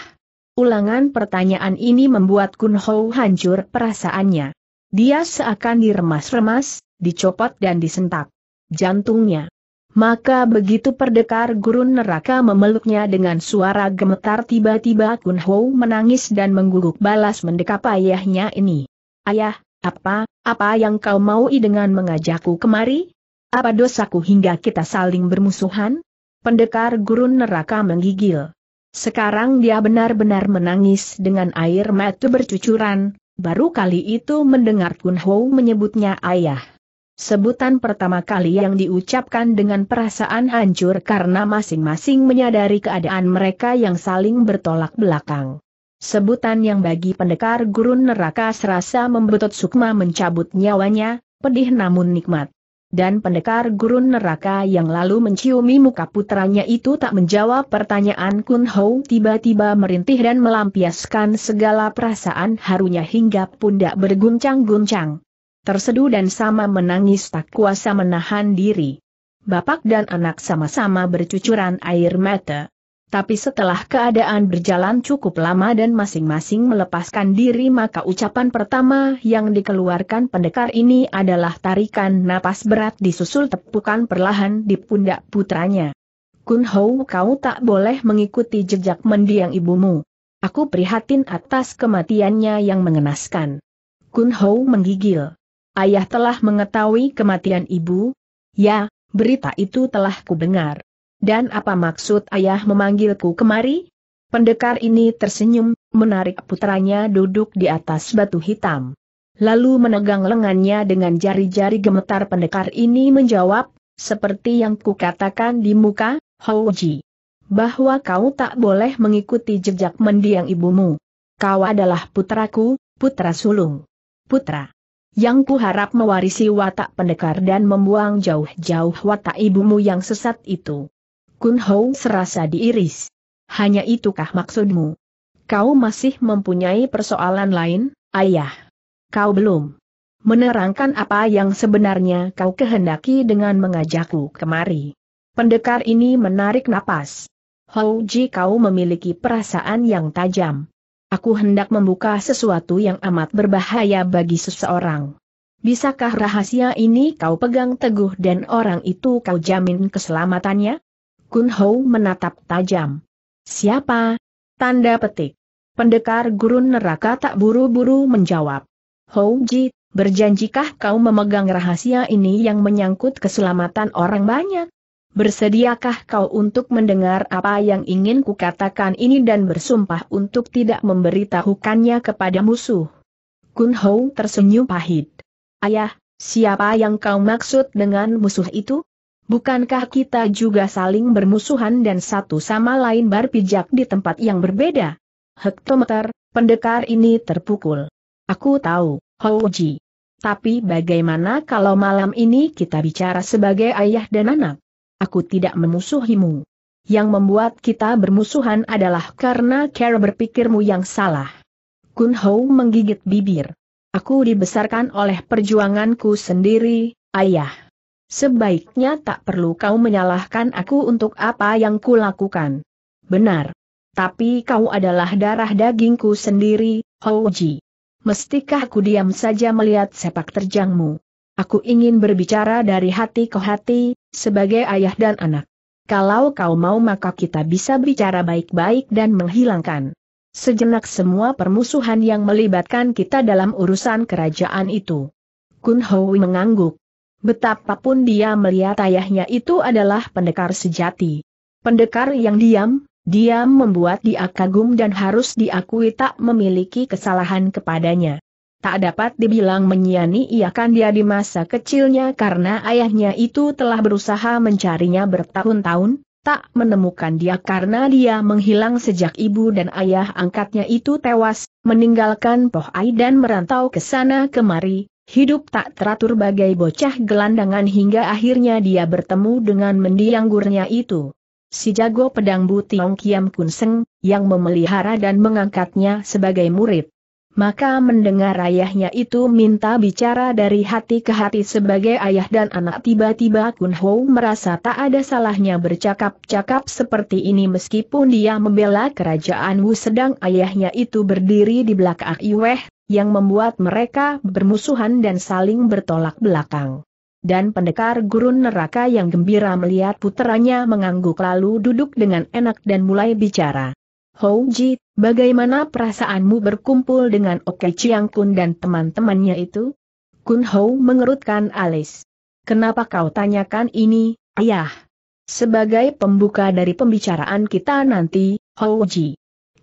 Ulangan pertanyaan ini membuat Kun Hou hancur perasaannya. Dia seakan diremas-remas, dicopot dan disentak. Jantungnya. Maka begitu perdekar gurun neraka memeluknya dengan suara gemetar tiba-tiba Kun Ho menangis dan mengguguk balas mendekap ayahnya ini. Ayah, apa, apa yang kau maui dengan mengajakku kemari? Apa dosaku hingga kita saling bermusuhan? Pendekar gurun neraka menggigil. Sekarang dia benar-benar menangis dengan air mata bercucuran, Baru kali itu mendengar Kun Ho menyebutnya ayah. Sebutan pertama kali yang diucapkan dengan perasaan hancur karena masing-masing menyadari keadaan mereka yang saling bertolak belakang. Sebutan yang bagi pendekar gurun neraka serasa membetot sukma mencabut nyawanya, pedih namun nikmat dan pendekar gurun neraka yang lalu menciumi muka putranya itu tak menjawab pertanyaan Kun Hou tiba-tiba merintih dan melampiaskan segala perasaan harunya hingga pundak berguncang-guncang. Tersedu dan sama menangis tak kuasa menahan diri. Bapak dan anak sama-sama bercucuran air mata. Tapi setelah keadaan berjalan cukup lama dan masing-masing melepaskan diri maka ucapan pertama yang dikeluarkan pendekar ini adalah tarikan napas berat disusul tepukan perlahan di pundak putranya. Kun Hou kau tak boleh mengikuti jejak mendiang ibumu. Aku prihatin atas kematiannya yang mengenaskan. Kun Hou menggigil. Ayah telah mengetahui kematian ibu? Ya, berita itu telah kudengar. Dan apa maksud ayah memanggilku kemari? Pendekar ini tersenyum, menarik putranya duduk di atas batu hitam. Lalu menegang lengannya dengan jari-jari gemetar pendekar ini menjawab, seperti yang kukatakan di muka, Houji. Bahwa kau tak boleh mengikuti jejak mendiang ibumu. Kau adalah putraku, putra sulung. Putra yang kuharap mewarisi watak pendekar dan membuang jauh-jauh watak ibumu yang sesat itu. Kun Hou serasa diiris. Hanya itukah maksudmu? Kau masih mempunyai persoalan lain, ayah? Kau belum menerangkan apa yang sebenarnya kau kehendaki dengan mengajakku kemari. Pendekar ini menarik napas. Hou Ji kau memiliki perasaan yang tajam. Aku hendak membuka sesuatu yang amat berbahaya bagi seseorang. Bisakah rahasia ini kau pegang teguh dan orang itu kau jamin keselamatannya? Kun Hou menatap tajam. Siapa? Tanda petik. Pendekar gurun neraka tak buru-buru menjawab. Hou Ji, berjanjikah kau memegang rahasia ini yang menyangkut keselamatan orang banyak? Bersediakah kau untuk mendengar apa yang ingin kukatakan ini dan bersumpah untuk tidak memberitahukannya kepada musuh? Kun Hou tersenyum pahit. Ayah, siapa yang kau maksud dengan musuh itu? Bukankah kita juga saling bermusuhan dan satu sama lain berpijak di tempat yang berbeda? Hektometer, pendekar ini terpukul. Aku tahu, Houji. Tapi bagaimana kalau malam ini kita bicara sebagai ayah dan anak? Aku tidak memusuhimu. Yang membuat kita bermusuhan adalah karena cara berpikirmu yang salah. Kun Hou menggigit bibir. Aku dibesarkan oleh perjuanganku sendiri, ayah. Sebaiknya tak perlu kau menyalahkan aku untuk apa yang kulakukan. Benar. Tapi kau adalah darah dagingku sendiri, Hoji. Mestikah aku diam saja melihat sepak terjangmu? Aku ingin berbicara dari hati ke hati, sebagai ayah dan anak. Kalau kau mau maka kita bisa bicara baik-baik dan menghilangkan sejenak semua permusuhan yang melibatkan kita dalam urusan kerajaan itu. Kun Hui mengangguk. Betapapun dia melihat ayahnya itu adalah pendekar sejati. Pendekar yang diam, diam membuat dia kagum dan harus diakui tak memiliki kesalahan kepadanya. Tak dapat dibilang ia kan dia di masa kecilnya karena ayahnya itu telah berusaha mencarinya bertahun-tahun, tak menemukan dia karena dia menghilang sejak ibu dan ayah angkatnya itu tewas, meninggalkan Poh Ai dan merantau ke sana kemari, Hidup tak teratur bagai bocah gelandangan hingga akhirnya dia bertemu dengan mendiang gurnya itu. Si jago pedang Butiong Kiam Kun Seng, yang memelihara dan mengangkatnya sebagai murid. Maka mendengar ayahnya itu minta bicara dari hati ke hati sebagai ayah dan anak tiba-tiba Kun Ho merasa tak ada salahnya bercakap-cakap seperti ini meskipun dia membela kerajaan Wu sedang ayahnya itu berdiri di belakang Iweh yang membuat mereka bermusuhan dan saling bertolak belakang. Dan pendekar gurun neraka yang gembira melihat puteranya mengangguk lalu duduk dengan enak dan mulai bicara. Hou Ji, bagaimana perasaanmu berkumpul dengan Oke Chiang Kun dan teman-temannya itu? Kun Hou mengerutkan alis. Kenapa kau tanyakan ini, ayah? Sebagai pembuka dari pembicaraan kita nanti, Hou Ji.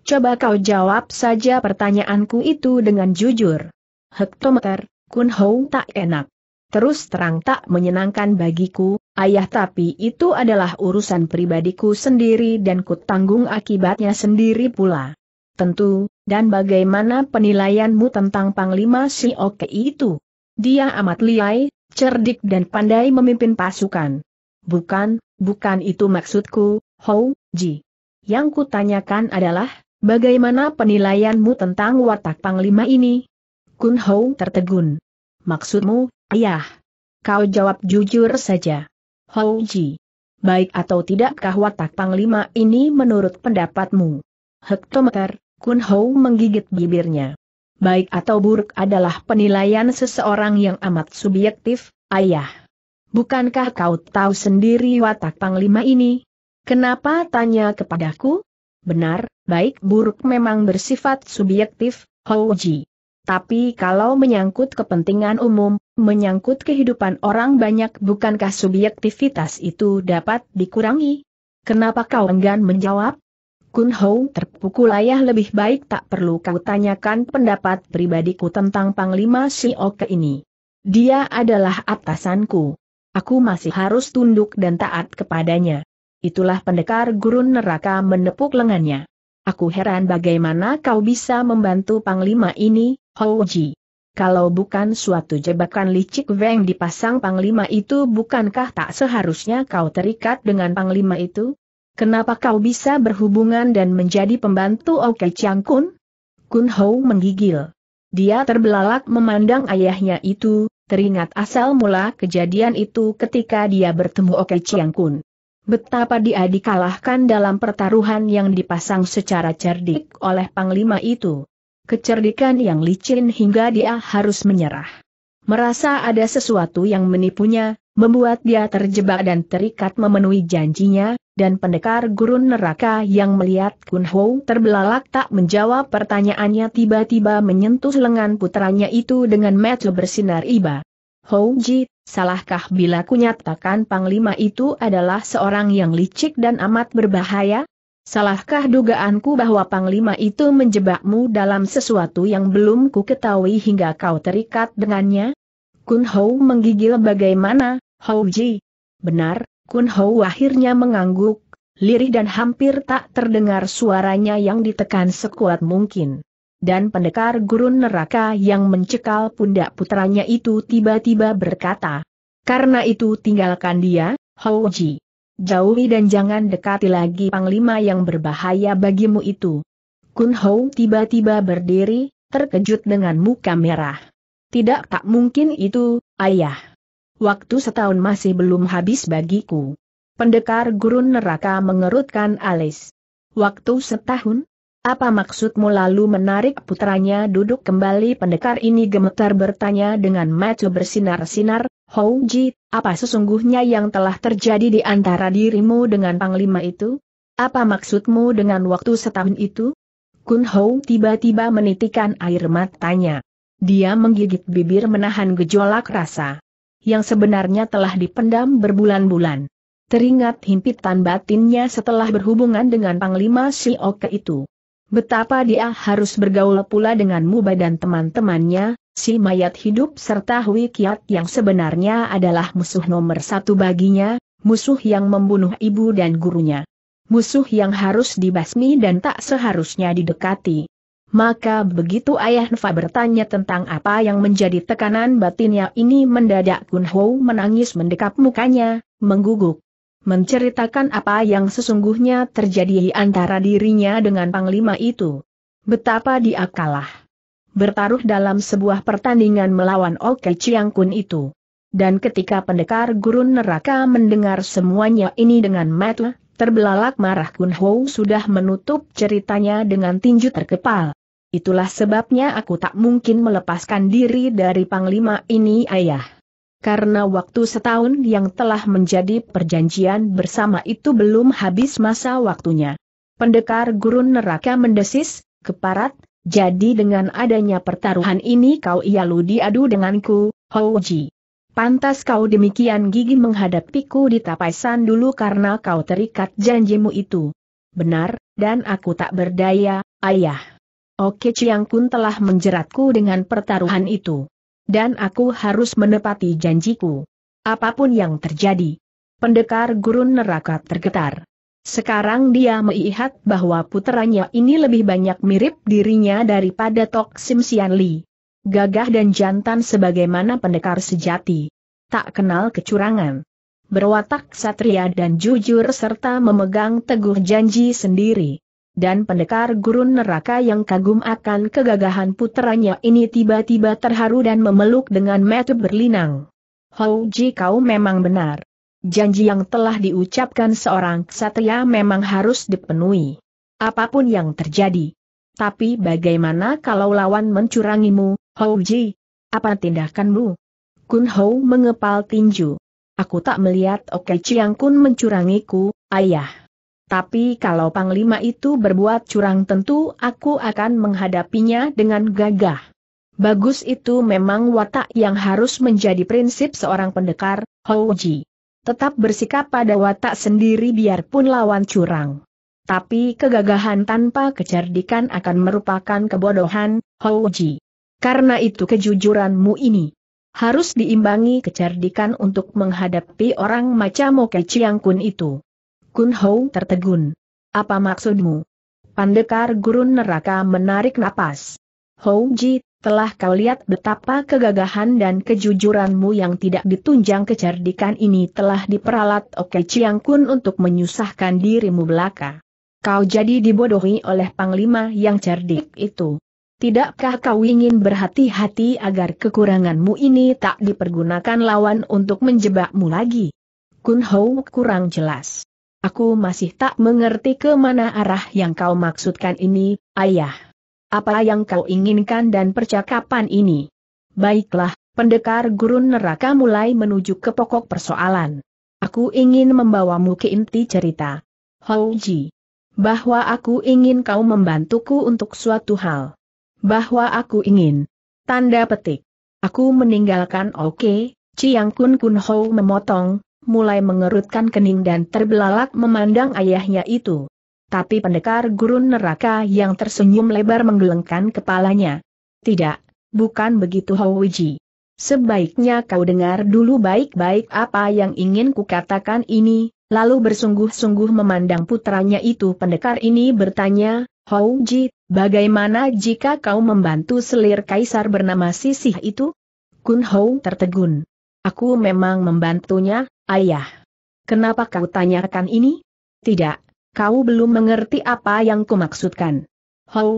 Coba kau jawab saja pertanyaanku itu dengan jujur. Hektometer, Kun Hou tak enak. Terus terang tak menyenangkan bagiku, ayah tapi itu adalah urusan pribadiku sendiri dan ku tanggung akibatnya sendiri pula. Tentu, dan bagaimana penilaianmu tentang Panglima Si Oke itu? Dia amat liai, cerdik dan pandai memimpin pasukan. Bukan, bukan itu maksudku, Hou Ji. Yang kutanyakan adalah, Bagaimana penilaianmu tentang watak Panglima ini? Kun Hou tertegun. Maksudmu, ayah? Kau jawab jujur saja. Hou Ji. Baik atau tidakkah watak Panglima ini menurut pendapatmu? Hektometer, Kun Hou menggigit bibirnya. Baik atau buruk adalah penilaian seseorang yang amat subjektif, ayah. Bukankah kau tahu sendiri watak Panglima ini? Kenapa tanya kepadaku? Benar, baik buruk memang bersifat subjektif, Houji. Tapi kalau menyangkut kepentingan umum, menyangkut kehidupan orang banyak bukankah subjektivitas itu dapat dikurangi? Kenapa kau enggan menjawab? Kun Hou terpukul ayah lebih baik tak perlu kau tanyakan pendapat pribadiku tentang Panglima Oke ini. Dia adalah atasanku. Aku masih harus tunduk dan taat kepadanya. Itulah pendekar gurun neraka menepuk lengannya. Aku heran bagaimana kau bisa membantu Panglima ini, Ji. Kalau bukan suatu jebakan licik Weng dipasang Panglima itu bukankah tak seharusnya kau terikat dengan Panglima itu? Kenapa kau bisa berhubungan dan menjadi pembantu Oke Chiang Kun? Kun Hou menggigil. Dia terbelalak memandang ayahnya itu, teringat asal mula kejadian itu ketika dia bertemu Oke Chiang Kun. Betapa dia dikalahkan dalam pertaruhan yang dipasang secara cerdik oleh Panglima itu. Kecerdikan yang licin hingga dia harus menyerah. Merasa ada sesuatu yang menipunya, membuat dia terjebak dan terikat memenuhi janjinya, dan pendekar gurun neraka yang melihat Kun Ho terbelalak tak menjawab pertanyaannya tiba-tiba menyentuh lengan putranya itu dengan mata bersinar iba. Hou Ji, salahkah bila kunyatakan Panglima itu adalah seorang yang licik dan amat berbahaya? Salahkah dugaanku bahwa Panglima itu menjebakmu dalam sesuatu yang belum ku ketahui hingga kau terikat dengannya? Kun Hou menggigil bagaimana, Hou Ji? Benar, Kun Hou akhirnya mengangguk, lirih dan hampir tak terdengar suaranya yang ditekan sekuat mungkin dan pendekar gurun neraka yang mencekal pundak putranya itu tiba-tiba berkata, karena itu tinggalkan dia, Houji. Jauhi dan jangan dekati lagi panglima yang berbahaya bagimu itu. Kun Hou tiba-tiba berdiri, terkejut dengan muka merah. Tidak tak mungkin itu, ayah. Waktu setahun masih belum habis bagiku. Pendekar gurun neraka mengerutkan alis. Waktu setahun? Apa maksudmu lalu menarik putranya duduk kembali pendekar ini gemetar bertanya dengan mata bersinar-sinar, Hou Ji, apa sesungguhnya yang telah terjadi di antara dirimu dengan Panglima itu? Apa maksudmu dengan waktu setahun itu? Kun Hou tiba-tiba menitikan air matanya. Dia menggigit bibir menahan gejolak rasa. Yang sebenarnya telah dipendam berbulan-bulan. Teringat himpitan batinnya setelah berhubungan dengan Panglima Si Oke itu. Betapa dia harus bergaul pula dengan Muba dan teman-temannya, si mayat hidup serta Hui Kiat yang sebenarnya adalah musuh nomor satu baginya, musuh yang membunuh ibu dan gurunya. Musuh yang harus dibasmi dan tak seharusnya didekati. Maka begitu ayah Nfa bertanya tentang apa yang menjadi tekanan batinnya ini mendadak Kun Ho menangis mendekap mukanya, mengguguk menceritakan apa yang sesungguhnya terjadi antara dirinya dengan Panglima itu. Betapa dia kalah. Bertaruh dalam sebuah pertandingan melawan Oke Kun itu. Dan ketika pendekar gurun neraka mendengar semuanya ini dengan mata, terbelalak marah Kun Ho sudah menutup ceritanya dengan tinju terkepal. Itulah sebabnya aku tak mungkin melepaskan diri dari Panglima ini ayah karena waktu setahun yang telah menjadi perjanjian bersama itu belum habis masa waktunya. Pendekar gurun neraka mendesis, keparat, jadi dengan adanya pertaruhan ini kau ialu diadu denganku, Hoji. Pantas kau demikian gigi menghadapiku di tapaisan dulu karena kau terikat janjimu itu. Benar, dan aku tak berdaya, ayah. Oke Ciang Kun telah menjeratku dengan pertaruhan itu dan aku harus menepati janjiku. Apapun yang terjadi. Pendekar gurun neraka tergetar. Sekarang dia melihat bahwa putranya ini lebih banyak mirip dirinya daripada Tok Sim Sian Li. Gagah dan jantan sebagaimana pendekar sejati. Tak kenal kecurangan. Berwatak satria dan jujur serta memegang teguh janji sendiri dan pendekar gurun neraka yang kagum akan kegagahan putranya ini tiba-tiba terharu dan memeluk dengan mata berlinang. Hou Ji kau memang benar. Janji yang telah diucapkan seorang ksatria memang harus dipenuhi. Apapun yang terjadi. Tapi bagaimana kalau lawan mencurangimu, Hou Ji? Apa tindakanmu? Kun Hou mengepal tinju. Aku tak melihat Oke Chiang Kun mencurangiku, ayah. Tapi kalau Panglima itu berbuat curang tentu aku akan menghadapinya dengan gagah. Bagus itu memang watak yang harus menjadi prinsip seorang pendekar, Hoji. Tetap bersikap pada watak sendiri biarpun lawan curang. Tapi kegagahan tanpa kecerdikan akan merupakan kebodohan, Hoji. Karena itu kejujuranmu ini harus diimbangi kecerdikan untuk menghadapi orang macam Moke Kun itu. Kun Hou tertegun. Apa maksudmu? Pandekar gurun neraka menarik napas. Hou Ji, telah kau lihat betapa kegagahan dan kejujuranmu yang tidak ditunjang kecerdikan ini telah diperalat Oke Chiang Kun untuk menyusahkan dirimu belaka. Kau jadi dibodohi oleh Panglima yang cerdik itu. Tidakkah kau ingin berhati-hati agar kekuranganmu ini tak dipergunakan lawan untuk menjebakmu lagi? Kun Hou kurang jelas aku masih tak mengerti ke mana arah yang kau maksudkan ini, ayah. Apa yang kau inginkan dan percakapan ini? Baiklah, pendekar gurun neraka mulai menuju ke pokok persoalan. Aku ingin membawamu ke inti cerita. Ji, Bahwa aku ingin kau membantuku untuk suatu hal. Bahwa aku ingin. Tanda petik. Aku meninggalkan Oke, okay, Ciang Kun Kun Hou memotong, mulai mengerutkan kening dan terbelalak memandang ayahnya itu. Tapi pendekar gurun neraka yang tersenyum lebar menggelengkan kepalanya. Tidak, bukan begitu Howiji. Sebaiknya kau dengar dulu baik-baik apa yang ingin kukatakan ini, lalu bersungguh-sungguh memandang putranya itu pendekar ini bertanya, Houji, bagaimana jika kau membantu selir kaisar bernama Sisih itu? Kun Hou tertegun. Aku memang membantunya, Ayah, kenapa kau tanyakan ini? Tidak, kau belum mengerti apa yang kumaksudkan.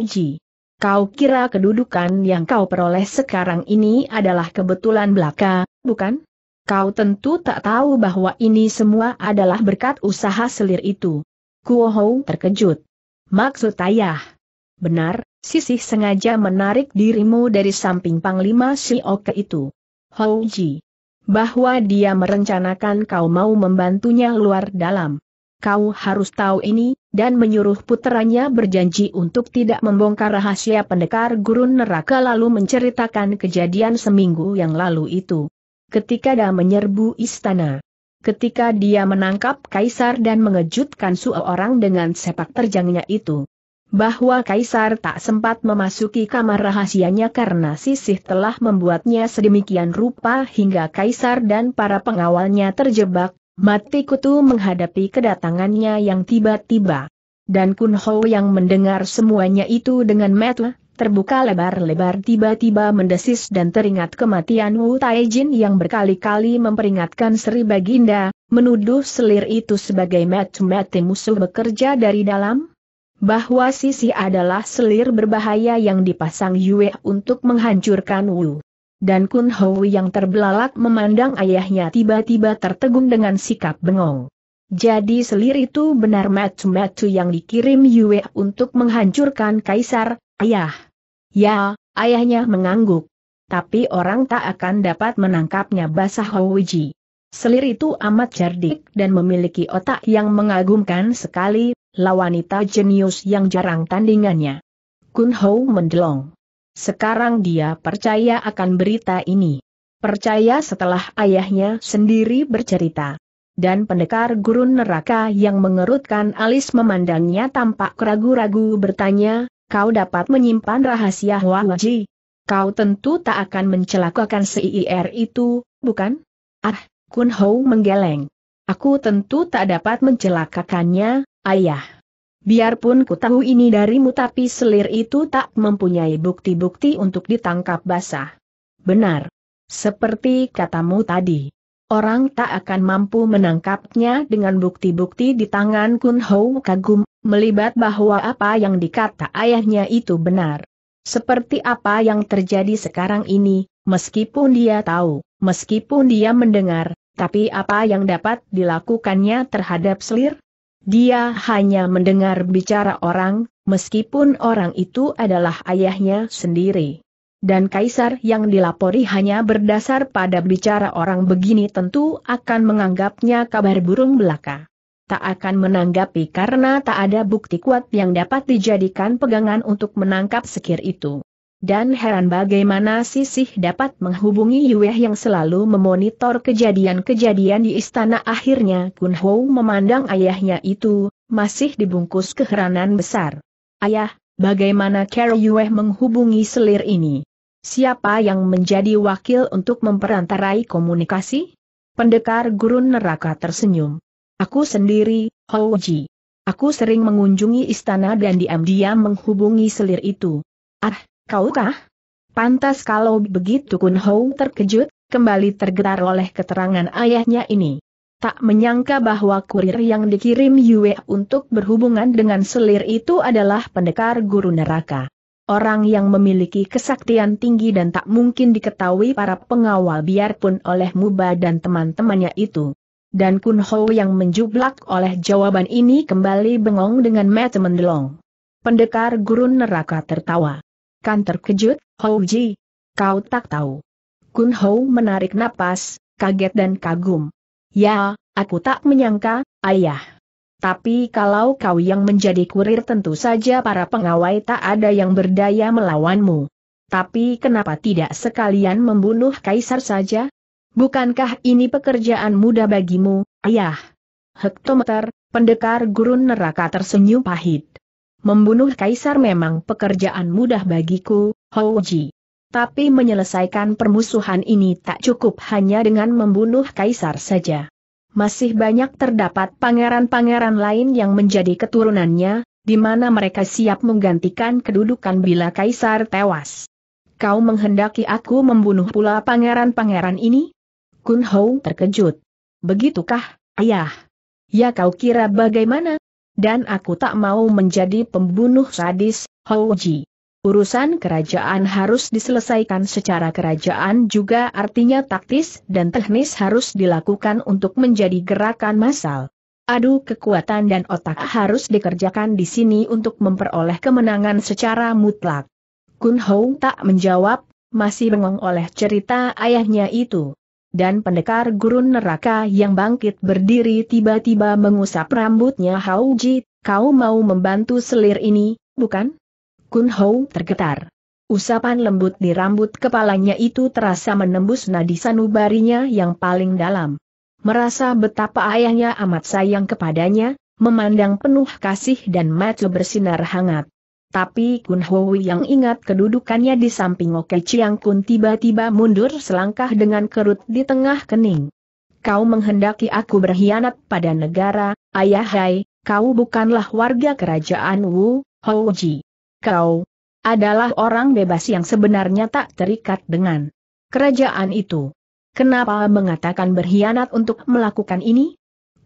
Ji, kau kira kedudukan yang kau peroleh sekarang ini adalah kebetulan belaka, bukan? Kau tentu tak tahu bahwa ini semua adalah berkat usaha selir itu. Kuo terkejut. Maksud ayah. Benar, Sisih sengaja menarik dirimu dari samping Panglima Sioke itu. Ji bahwa dia merencanakan kau mau membantunya luar dalam. Kau harus tahu ini, dan menyuruh puteranya berjanji untuk tidak membongkar rahasia pendekar gurun neraka lalu menceritakan kejadian seminggu yang lalu itu. Ketika dia menyerbu istana. Ketika dia menangkap kaisar dan mengejutkan seorang dengan sepak terjangnya itu bahwa Kaisar tak sempat memasuki kamar rahasianya karena Sisih telah membuatnya sedemikian rupa hingga Kaisar dan para pengawalnya terjebak, mati kutu menghadapi kedatangannya yang tiba-tiba. Dan Kun Ho yang mendengar semuanya itu dengan metu, terbuka lebar-lebar tiba-tiba mendesis dan teringat kematian Wu Taijin yang berkali-kali memperingatkan Sri Baginda, menuduh selir itu sebagai mati-mati musuh bekerja dari dalam, bahwa sisi adalah selir berbahaya yang dipasang Yue untuk menghancurkan Wu. Dan Kun Hou yang terbelalak memandang ayahnya tiba-tiba tertegun dengan sikap bengong. Jadi selir itu benar macu-macu yang dikirim Yue untuk menghancurkan kaisar, ayah. Ya, ayahnya mengangguk. Tapi orang tak akan dapat menangkapnya basah Houji. Selir itu amat cerdik dan memiliki otak yang mengagumkan sekali, lawanita jenius yang jarang tandingannya. Kun Ho mendelong. Sekarang dia percaya akan berita ini. Percaya setelah ayahnya sendiri bercerita. Dan pendekar gurun neraka yang mengerutkan alis memandangnya tampak ragu-ragu bertanya, kau dapat menyimpan rahasia Huangji. Kau tentu tak akan mencelakakan CIR itu, bukan? Ah, Kun Ho menggeleng. Aku tentu tak dapat mencelakakannya, Ayah. Biarpun ku tahu ini darimu tapi selir itu tak mempunyai bukti-bukti untuk ditangkap basah. Benar. Seperti katamu tadi. Orang tak akan mampu menangkapnya dengan bukti-bukti di tangan Kun Hou kagum, melibat bahwa apa yang dikata ayahnya itu benar. Seperti apa yang terjadi sekarang ini, meskipun dia tahu, meskipun dia mendengar, tapi apa yang dapat dilakukannya terhadap selir? Dia hanya mendengar bicara orang, meskipun orang itu adalah ayahnya sendiri. Dan kaisar yang dilapori hanya berdasar pada bicara orang begini tentu akan menganggapnya kabar burung belaka. Tak akan menanggapi karena tak ada bukti kuat yang dapat dijadikan pegangan untuk menangkap sekir itu. Dan heran bagaimana Sisih dapat menghubungi Yueh yang selalu memonitor kejadian-kejadian di istana akhirnya Kun Ho memandang ayahnya itu, masih dibungkus keheranan besar. Ayah, bagaimana Carol Yueh menghubungi selir ini? Siapa yang menjadi wakil untuk memperantarai komunikasi? Pendekar gurun neraka tersenyum. Aku sendiri, Ji. Aku sering mengunjungi istana dan diam-diam menghubungi selir itu. Ah, Kaukah? Pantas kalau begitu Kun Hou terkejut, kembali tergetar oleh keterangan ayahnya ini. Tak menyangka bahwa kurir yang dikirim Yue untuk berhubungan dengan selir itu adalah pendekar guru neraka. Orang yang memiliki kesaktian tinggi dan tak mungkin diketahui para pengawal biarpun oleh Muba dan teman-temannya itu. Dan Kun Ho yang menjublak oleh jawaban ini kembali bengong dengan mata mendelong. Pendekar gurun neraka tertawa. Kan terkejut, Hou Ji. Kau tak tahu. Kun Hou menarik napas, kaget dan kagum. Ya, aku tak menyangka, ayah. Tapi kalau kau yang menjadi kurir tentu saja para pengawai tak ada yang berdaya melawanmu. Tapi kenapa tidak sekalian membunuh kaisar saja? Bukankah ini pekerjaan mudah bagimu, ayah? Hektometer, pendekar gurun neraka tersenyum pahit. Membunuh kaisar memang pekerjaan mudah bagiku, Ji. Tapi menyelesaikan permusuhan ini tak cukup hanya dengan membunuh kaisar saja. Masih banyak terdapat pangeran-pangeran lain yang menjadi keturunannya, di mana mereka siap menggantikan kedudukan bila kaisar tewas. Kau menghendaki aku membunuh pula pangeran-pangeran ini? Kun Hou terkejut. Begitukah, ayah? Ya kau kira bagaimana? dan aku tak mau menjadi pembunuh sadis, Houji. Urusan kerajaan harus diselesaikan secara kerajaan juga artinya taktis dan teknis harus dilakukan untuk menjadi gerakan massal. Adu kekuatan dan otak harus dikerjakan di sini untuk memperoleh kemenangan secara mutlak. Kun Hou tak menjawab, masih bengong oleh cerita ayahnya itu dan pendekar gurun neraka yang bangkit berdiri tiba-tiba mengusap rambutnya Hao Ji, kau mau membantu selir ini, bukan? Kun Hou tergetar. Usapan lembut di rambut kepalanya itu terasa menembus nadi sanubarinya yang paling dalam. Merasa betapa ayahnya amat sayang kepadanya, memandang penuh kasih dan mata bersinar hangat. Tapi Kun Hou yang ingat kedudukannya di samping Oke Chiang Kun tiba-tiba mundur selangkah dengan kerut di tengah kening. Kau menghendaki aku berkhianat pada negara, ayah hai, kau bukanlah warga kerajaan Wu, Houji. Kau adalah orang bebas yang sebenarnya tak terikat dengan kerajaan itu. Kenapa mengatakan berkhianat untuk melakukan ini?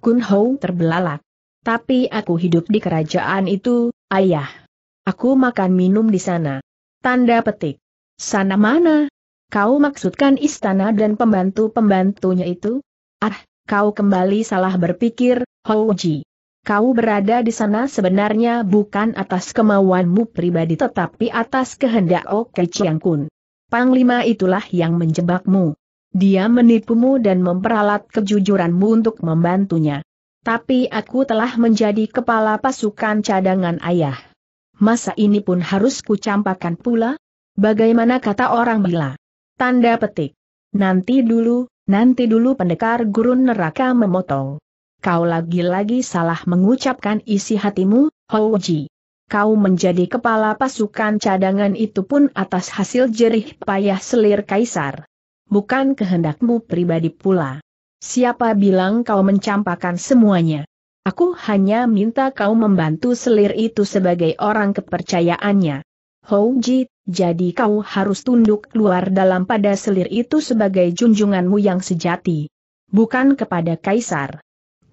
Kun Hou terbelalak. Tapi aku hidup di kerajaan itu, ayah. Aku makan minum di sana. Tanda petik. Sana mana? Kau maksudkan istana dan pembantu-pembantunya itu? Ah, kau kembali salah berpikir, Houji. Kau berada di sana sebenarnya bukan atas kemauanmu pribadi tetapi atas kehendak Oke Chiang Kun. Panglima itulah yang menjebakmu. Dia menipumu dan memperalat kejujuranmu untuk membantunya. Tapi aku telah menjadi kepala pasukan cadangan ayah masa ini pun harus kucampakan pula? Bagaimana kata orang bila? Tanda petik. Nanti dulu, nanti dulu pendekar gurun neraka memotong. Kau lagi-lagi salah mengucapkan isi hatimu, Houji. Kau menjadi kepala pasukan cadangan itu pun atas hasil jerih payah selir kaisar. Bukan kehendakmu pribadi pula. Siapa bilang kau mencampakan semuanya? Aku hanya minta kau membantu selir itu sebagai orang kepercayaannya. Hou Ji. jadi kau harus tunduk keluar dalam pada selir itu sebagai junjunganmu yang sejati. Bukan kepada kaisar.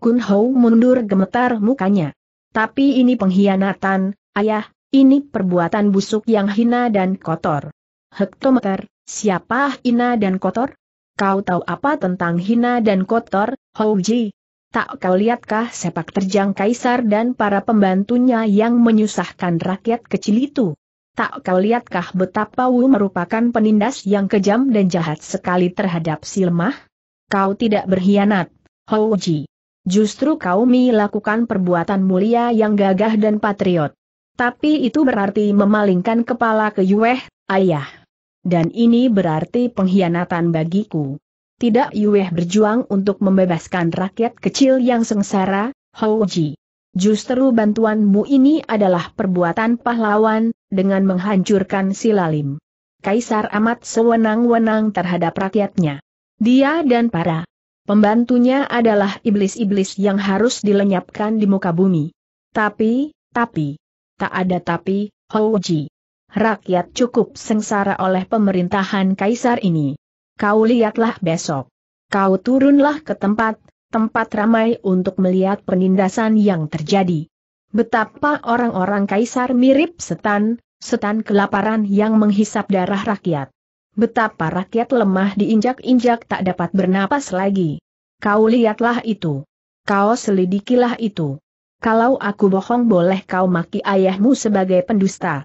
Kun Hou mundur gemetar mukanya. Tapi ini pengkhianatan, ayah, ini perbuatan busuk yang hina dan kotor. Hektometer, siapa hina dan kotor? Kau tahu apa tentang hina dan kotor, Hou Ji? Tak kau lihatkah sepak terjang kaisar dan para pembantunya yang menyusahkan rakyat kecil itu? Tak kau lihatkah betapa Wu merupakan penindas yang kejam dan jahat sekali terhadap si lemah? Kau tidak berkhianat, Houji. Justru kau melakukan perbuatan mulia yang gagah dan patriot. Tapi itu berarti memalingkan kepala ke Yueh, ayah. Dan ini berarti pengkhianatan bagiku tidak Yueh berjuang untuk membebaskan rakyat kecil yang sengsara, Houji. Justru bantuanmu ini adalah perbuatan pahlawan, dengan menghancurkan Silalim. Kaisar amat sewenang-wenang terhadap rakyatnya. Dia dan para pembantunya adalah iblis-iblis yang harus dilenyapkan di muka bumi. Tapi, tapi, tak ada tapi, Houji. Rakyat cukup sengsara oleh pemerintahan kaisar ini. Kau lihatlah besok. Kau turunlah ke tempat, tempat ramai untuk melihat penindasan yang terjadi. Betapa orang-orang kaisar mirip setan, setan kelaparan yang menghisap darah rakyat. Betapa rakyat lemah diinjak-injak tak dapat bernapas lagi. Kau lihatlah itu. Kau selidikilah itu. Kalau aku bohong boleh kau maki ayahmu sebagai pendusta.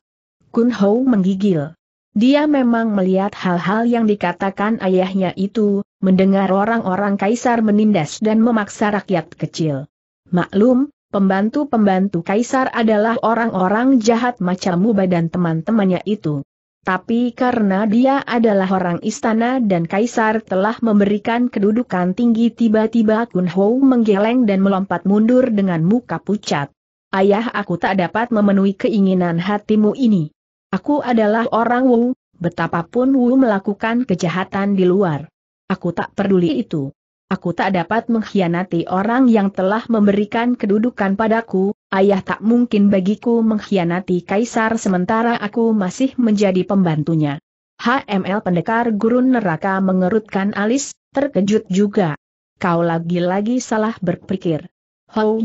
Kun Hou menggigil. Dia memang melihat hal-hal yang dikatakan ayahnya itu, mendengar orang-orang kaisar menindas dan memaksa rakyat kecil. Maklum, pembantu-pembantu kaisar adalah orang-orang jahat macam Muba dan teman-temannya itu. Tapi karena dia adalah orang istana dan kaisar telah memberikan kedudukan tinggi tiba-tiba Kun Ho menggeleng dan melompat mundur dengan muka pucat. Ayah aku tak dapat memenuhi keinginan hatimu ini. Aku adalah orang Wu, betapapun Wu melakukan kejahatan di luar. Aku tak peduli itu. Aku tak dapat mengkhianati orang yang telah memberikan kedudukan padaku, ayah tak mungkin bagiku mengkhianati kaisar sementara aku masih menjadi pembantunya. HML pendekar gurun neraka mengerutkan alis, terkejut juga. Kau lagi-lagi salah berpikir.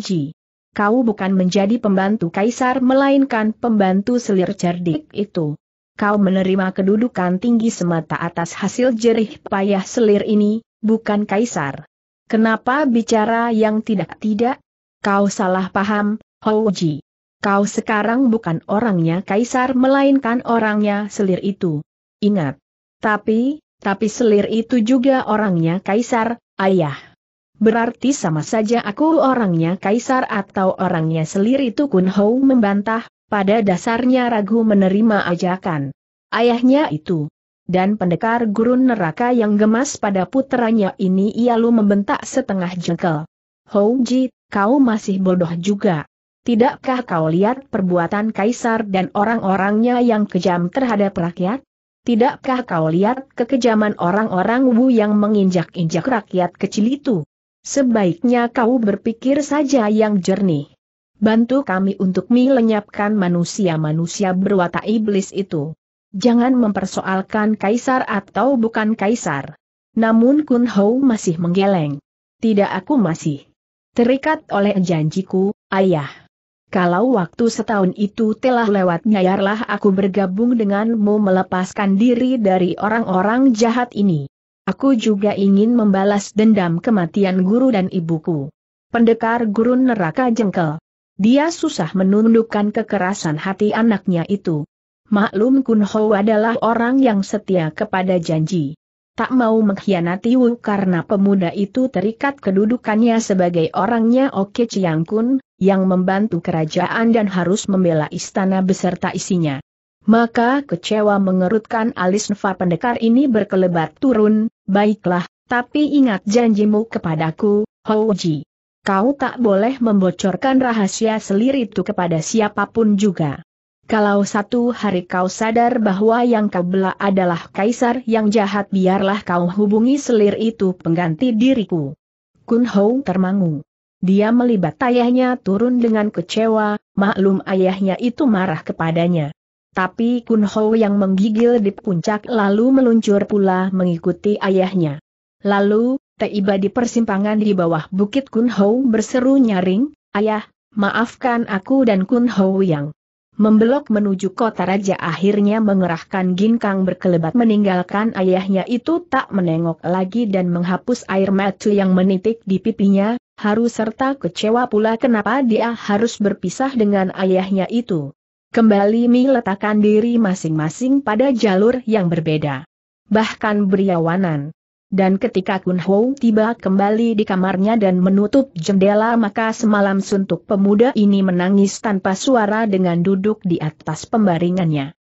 Ji kau bukan menjadi pembantu kaisar melainkan pembantu selir cerdik itu. Kau menerima kedudukan tinggi semata atas hasil jerih payah selir ini, bukan kaisar. Kenapa bicara yang tidak-tidak? Kau salah paham, Houji. Kau sekarang bukan orangnya kaisar melainkan orangnya selir itu. Ingat. Tapi, tapi selir itu juga orangnya kaisar, ayah. Berarti sama saja aku orangnya kaisar atau orangnya seliri Kun Hou membantah, pada dasarnya ragu menerima ajakan. Ayahnya itu. Dan pendekar gurun neraka yang gemas pada putranya ini ia lu membentak setengah jengkel. Hou Ji, kau masih bodoh juga. Tidakkah kau lihat perbuatan kaisar dan orang-orangnya yang kejam terhadap rakyat? Tidakkah kau lihat kekejaman orang-orang Wu yang menginjak-injak rakyat kecil itu? Sebaiknya kau berpikir saja yang jernih. Bantu kami untuk melenyapkan manusia-manusia berwatak iblis itu. Jangan mempersoalkan kaisar atau bukan kaisar. Namun Kun Hou masih menggeleng. Tidak aku masih terikat oleh janjiku, ayah. Kalau waktu setahun itu telah lewat nyayarlah aku bergabung denganmu melepaskan diri dari orang-orang jahat ini. Aku juga ingin membalas dendam kematian guru dan ibuku. Pendekar gurun neraka jengkel. Dia susah menundukkan kekerasan hati anaknya itu. Maklum Kun Ho adalah orang yang setia kepada janji. Tak mau mengkhianati Wu karena pemuda itu terikat kedudukannya sebagai orangnya Oke Chiang Kun, yang membantu kerajaan dan harus membela istana beserta isinya. Maka kecewa mengerutkan alis Nfa pendekar ini berkelebat turun, baiklah, tapi ingat janjimu kepadaku, Houji. Kau tak boleh membocorkan rahasia selir itu kepada siapapun juga. Kalau satu hari kau sadar bahwa yang kau bela adalah kaisar yang jahat biarlah kau hubungi selir itu pengganti diriku. Kun Hou termangu. Dia melibat ayahnya turun dengan kecewa, maklum ayahnya itu marah kepadanya. Tapi Kun Ho yang menggigil di puncak lalu meluncur pula mengikuti ayahnya. Lalu, tiba di persimpangan di bawah bukit Kun Ho berseru nyaring, Ayah, maafkan aku dan Kun Ho yang membelok menuju kota raja akhirnya mengerahkan ginkang berkelebat meninggalkan ayahnya itu tak menengok lagi dan menghapus air mata yang menitik di pipinya, harus serta kecewa pula kenapa dia harus berpisah dengan ayahnya itu. Kembali meletakkan diri masing-masing pada jalur yang berbeda. Bahkan beriawanan. Dan ketika Kun Ho tiba kembali di kamarnya dan menutup jendela maka semalam suntuk pemuda ini menangis tanpa suara dengan duduk di atas pembaringannya.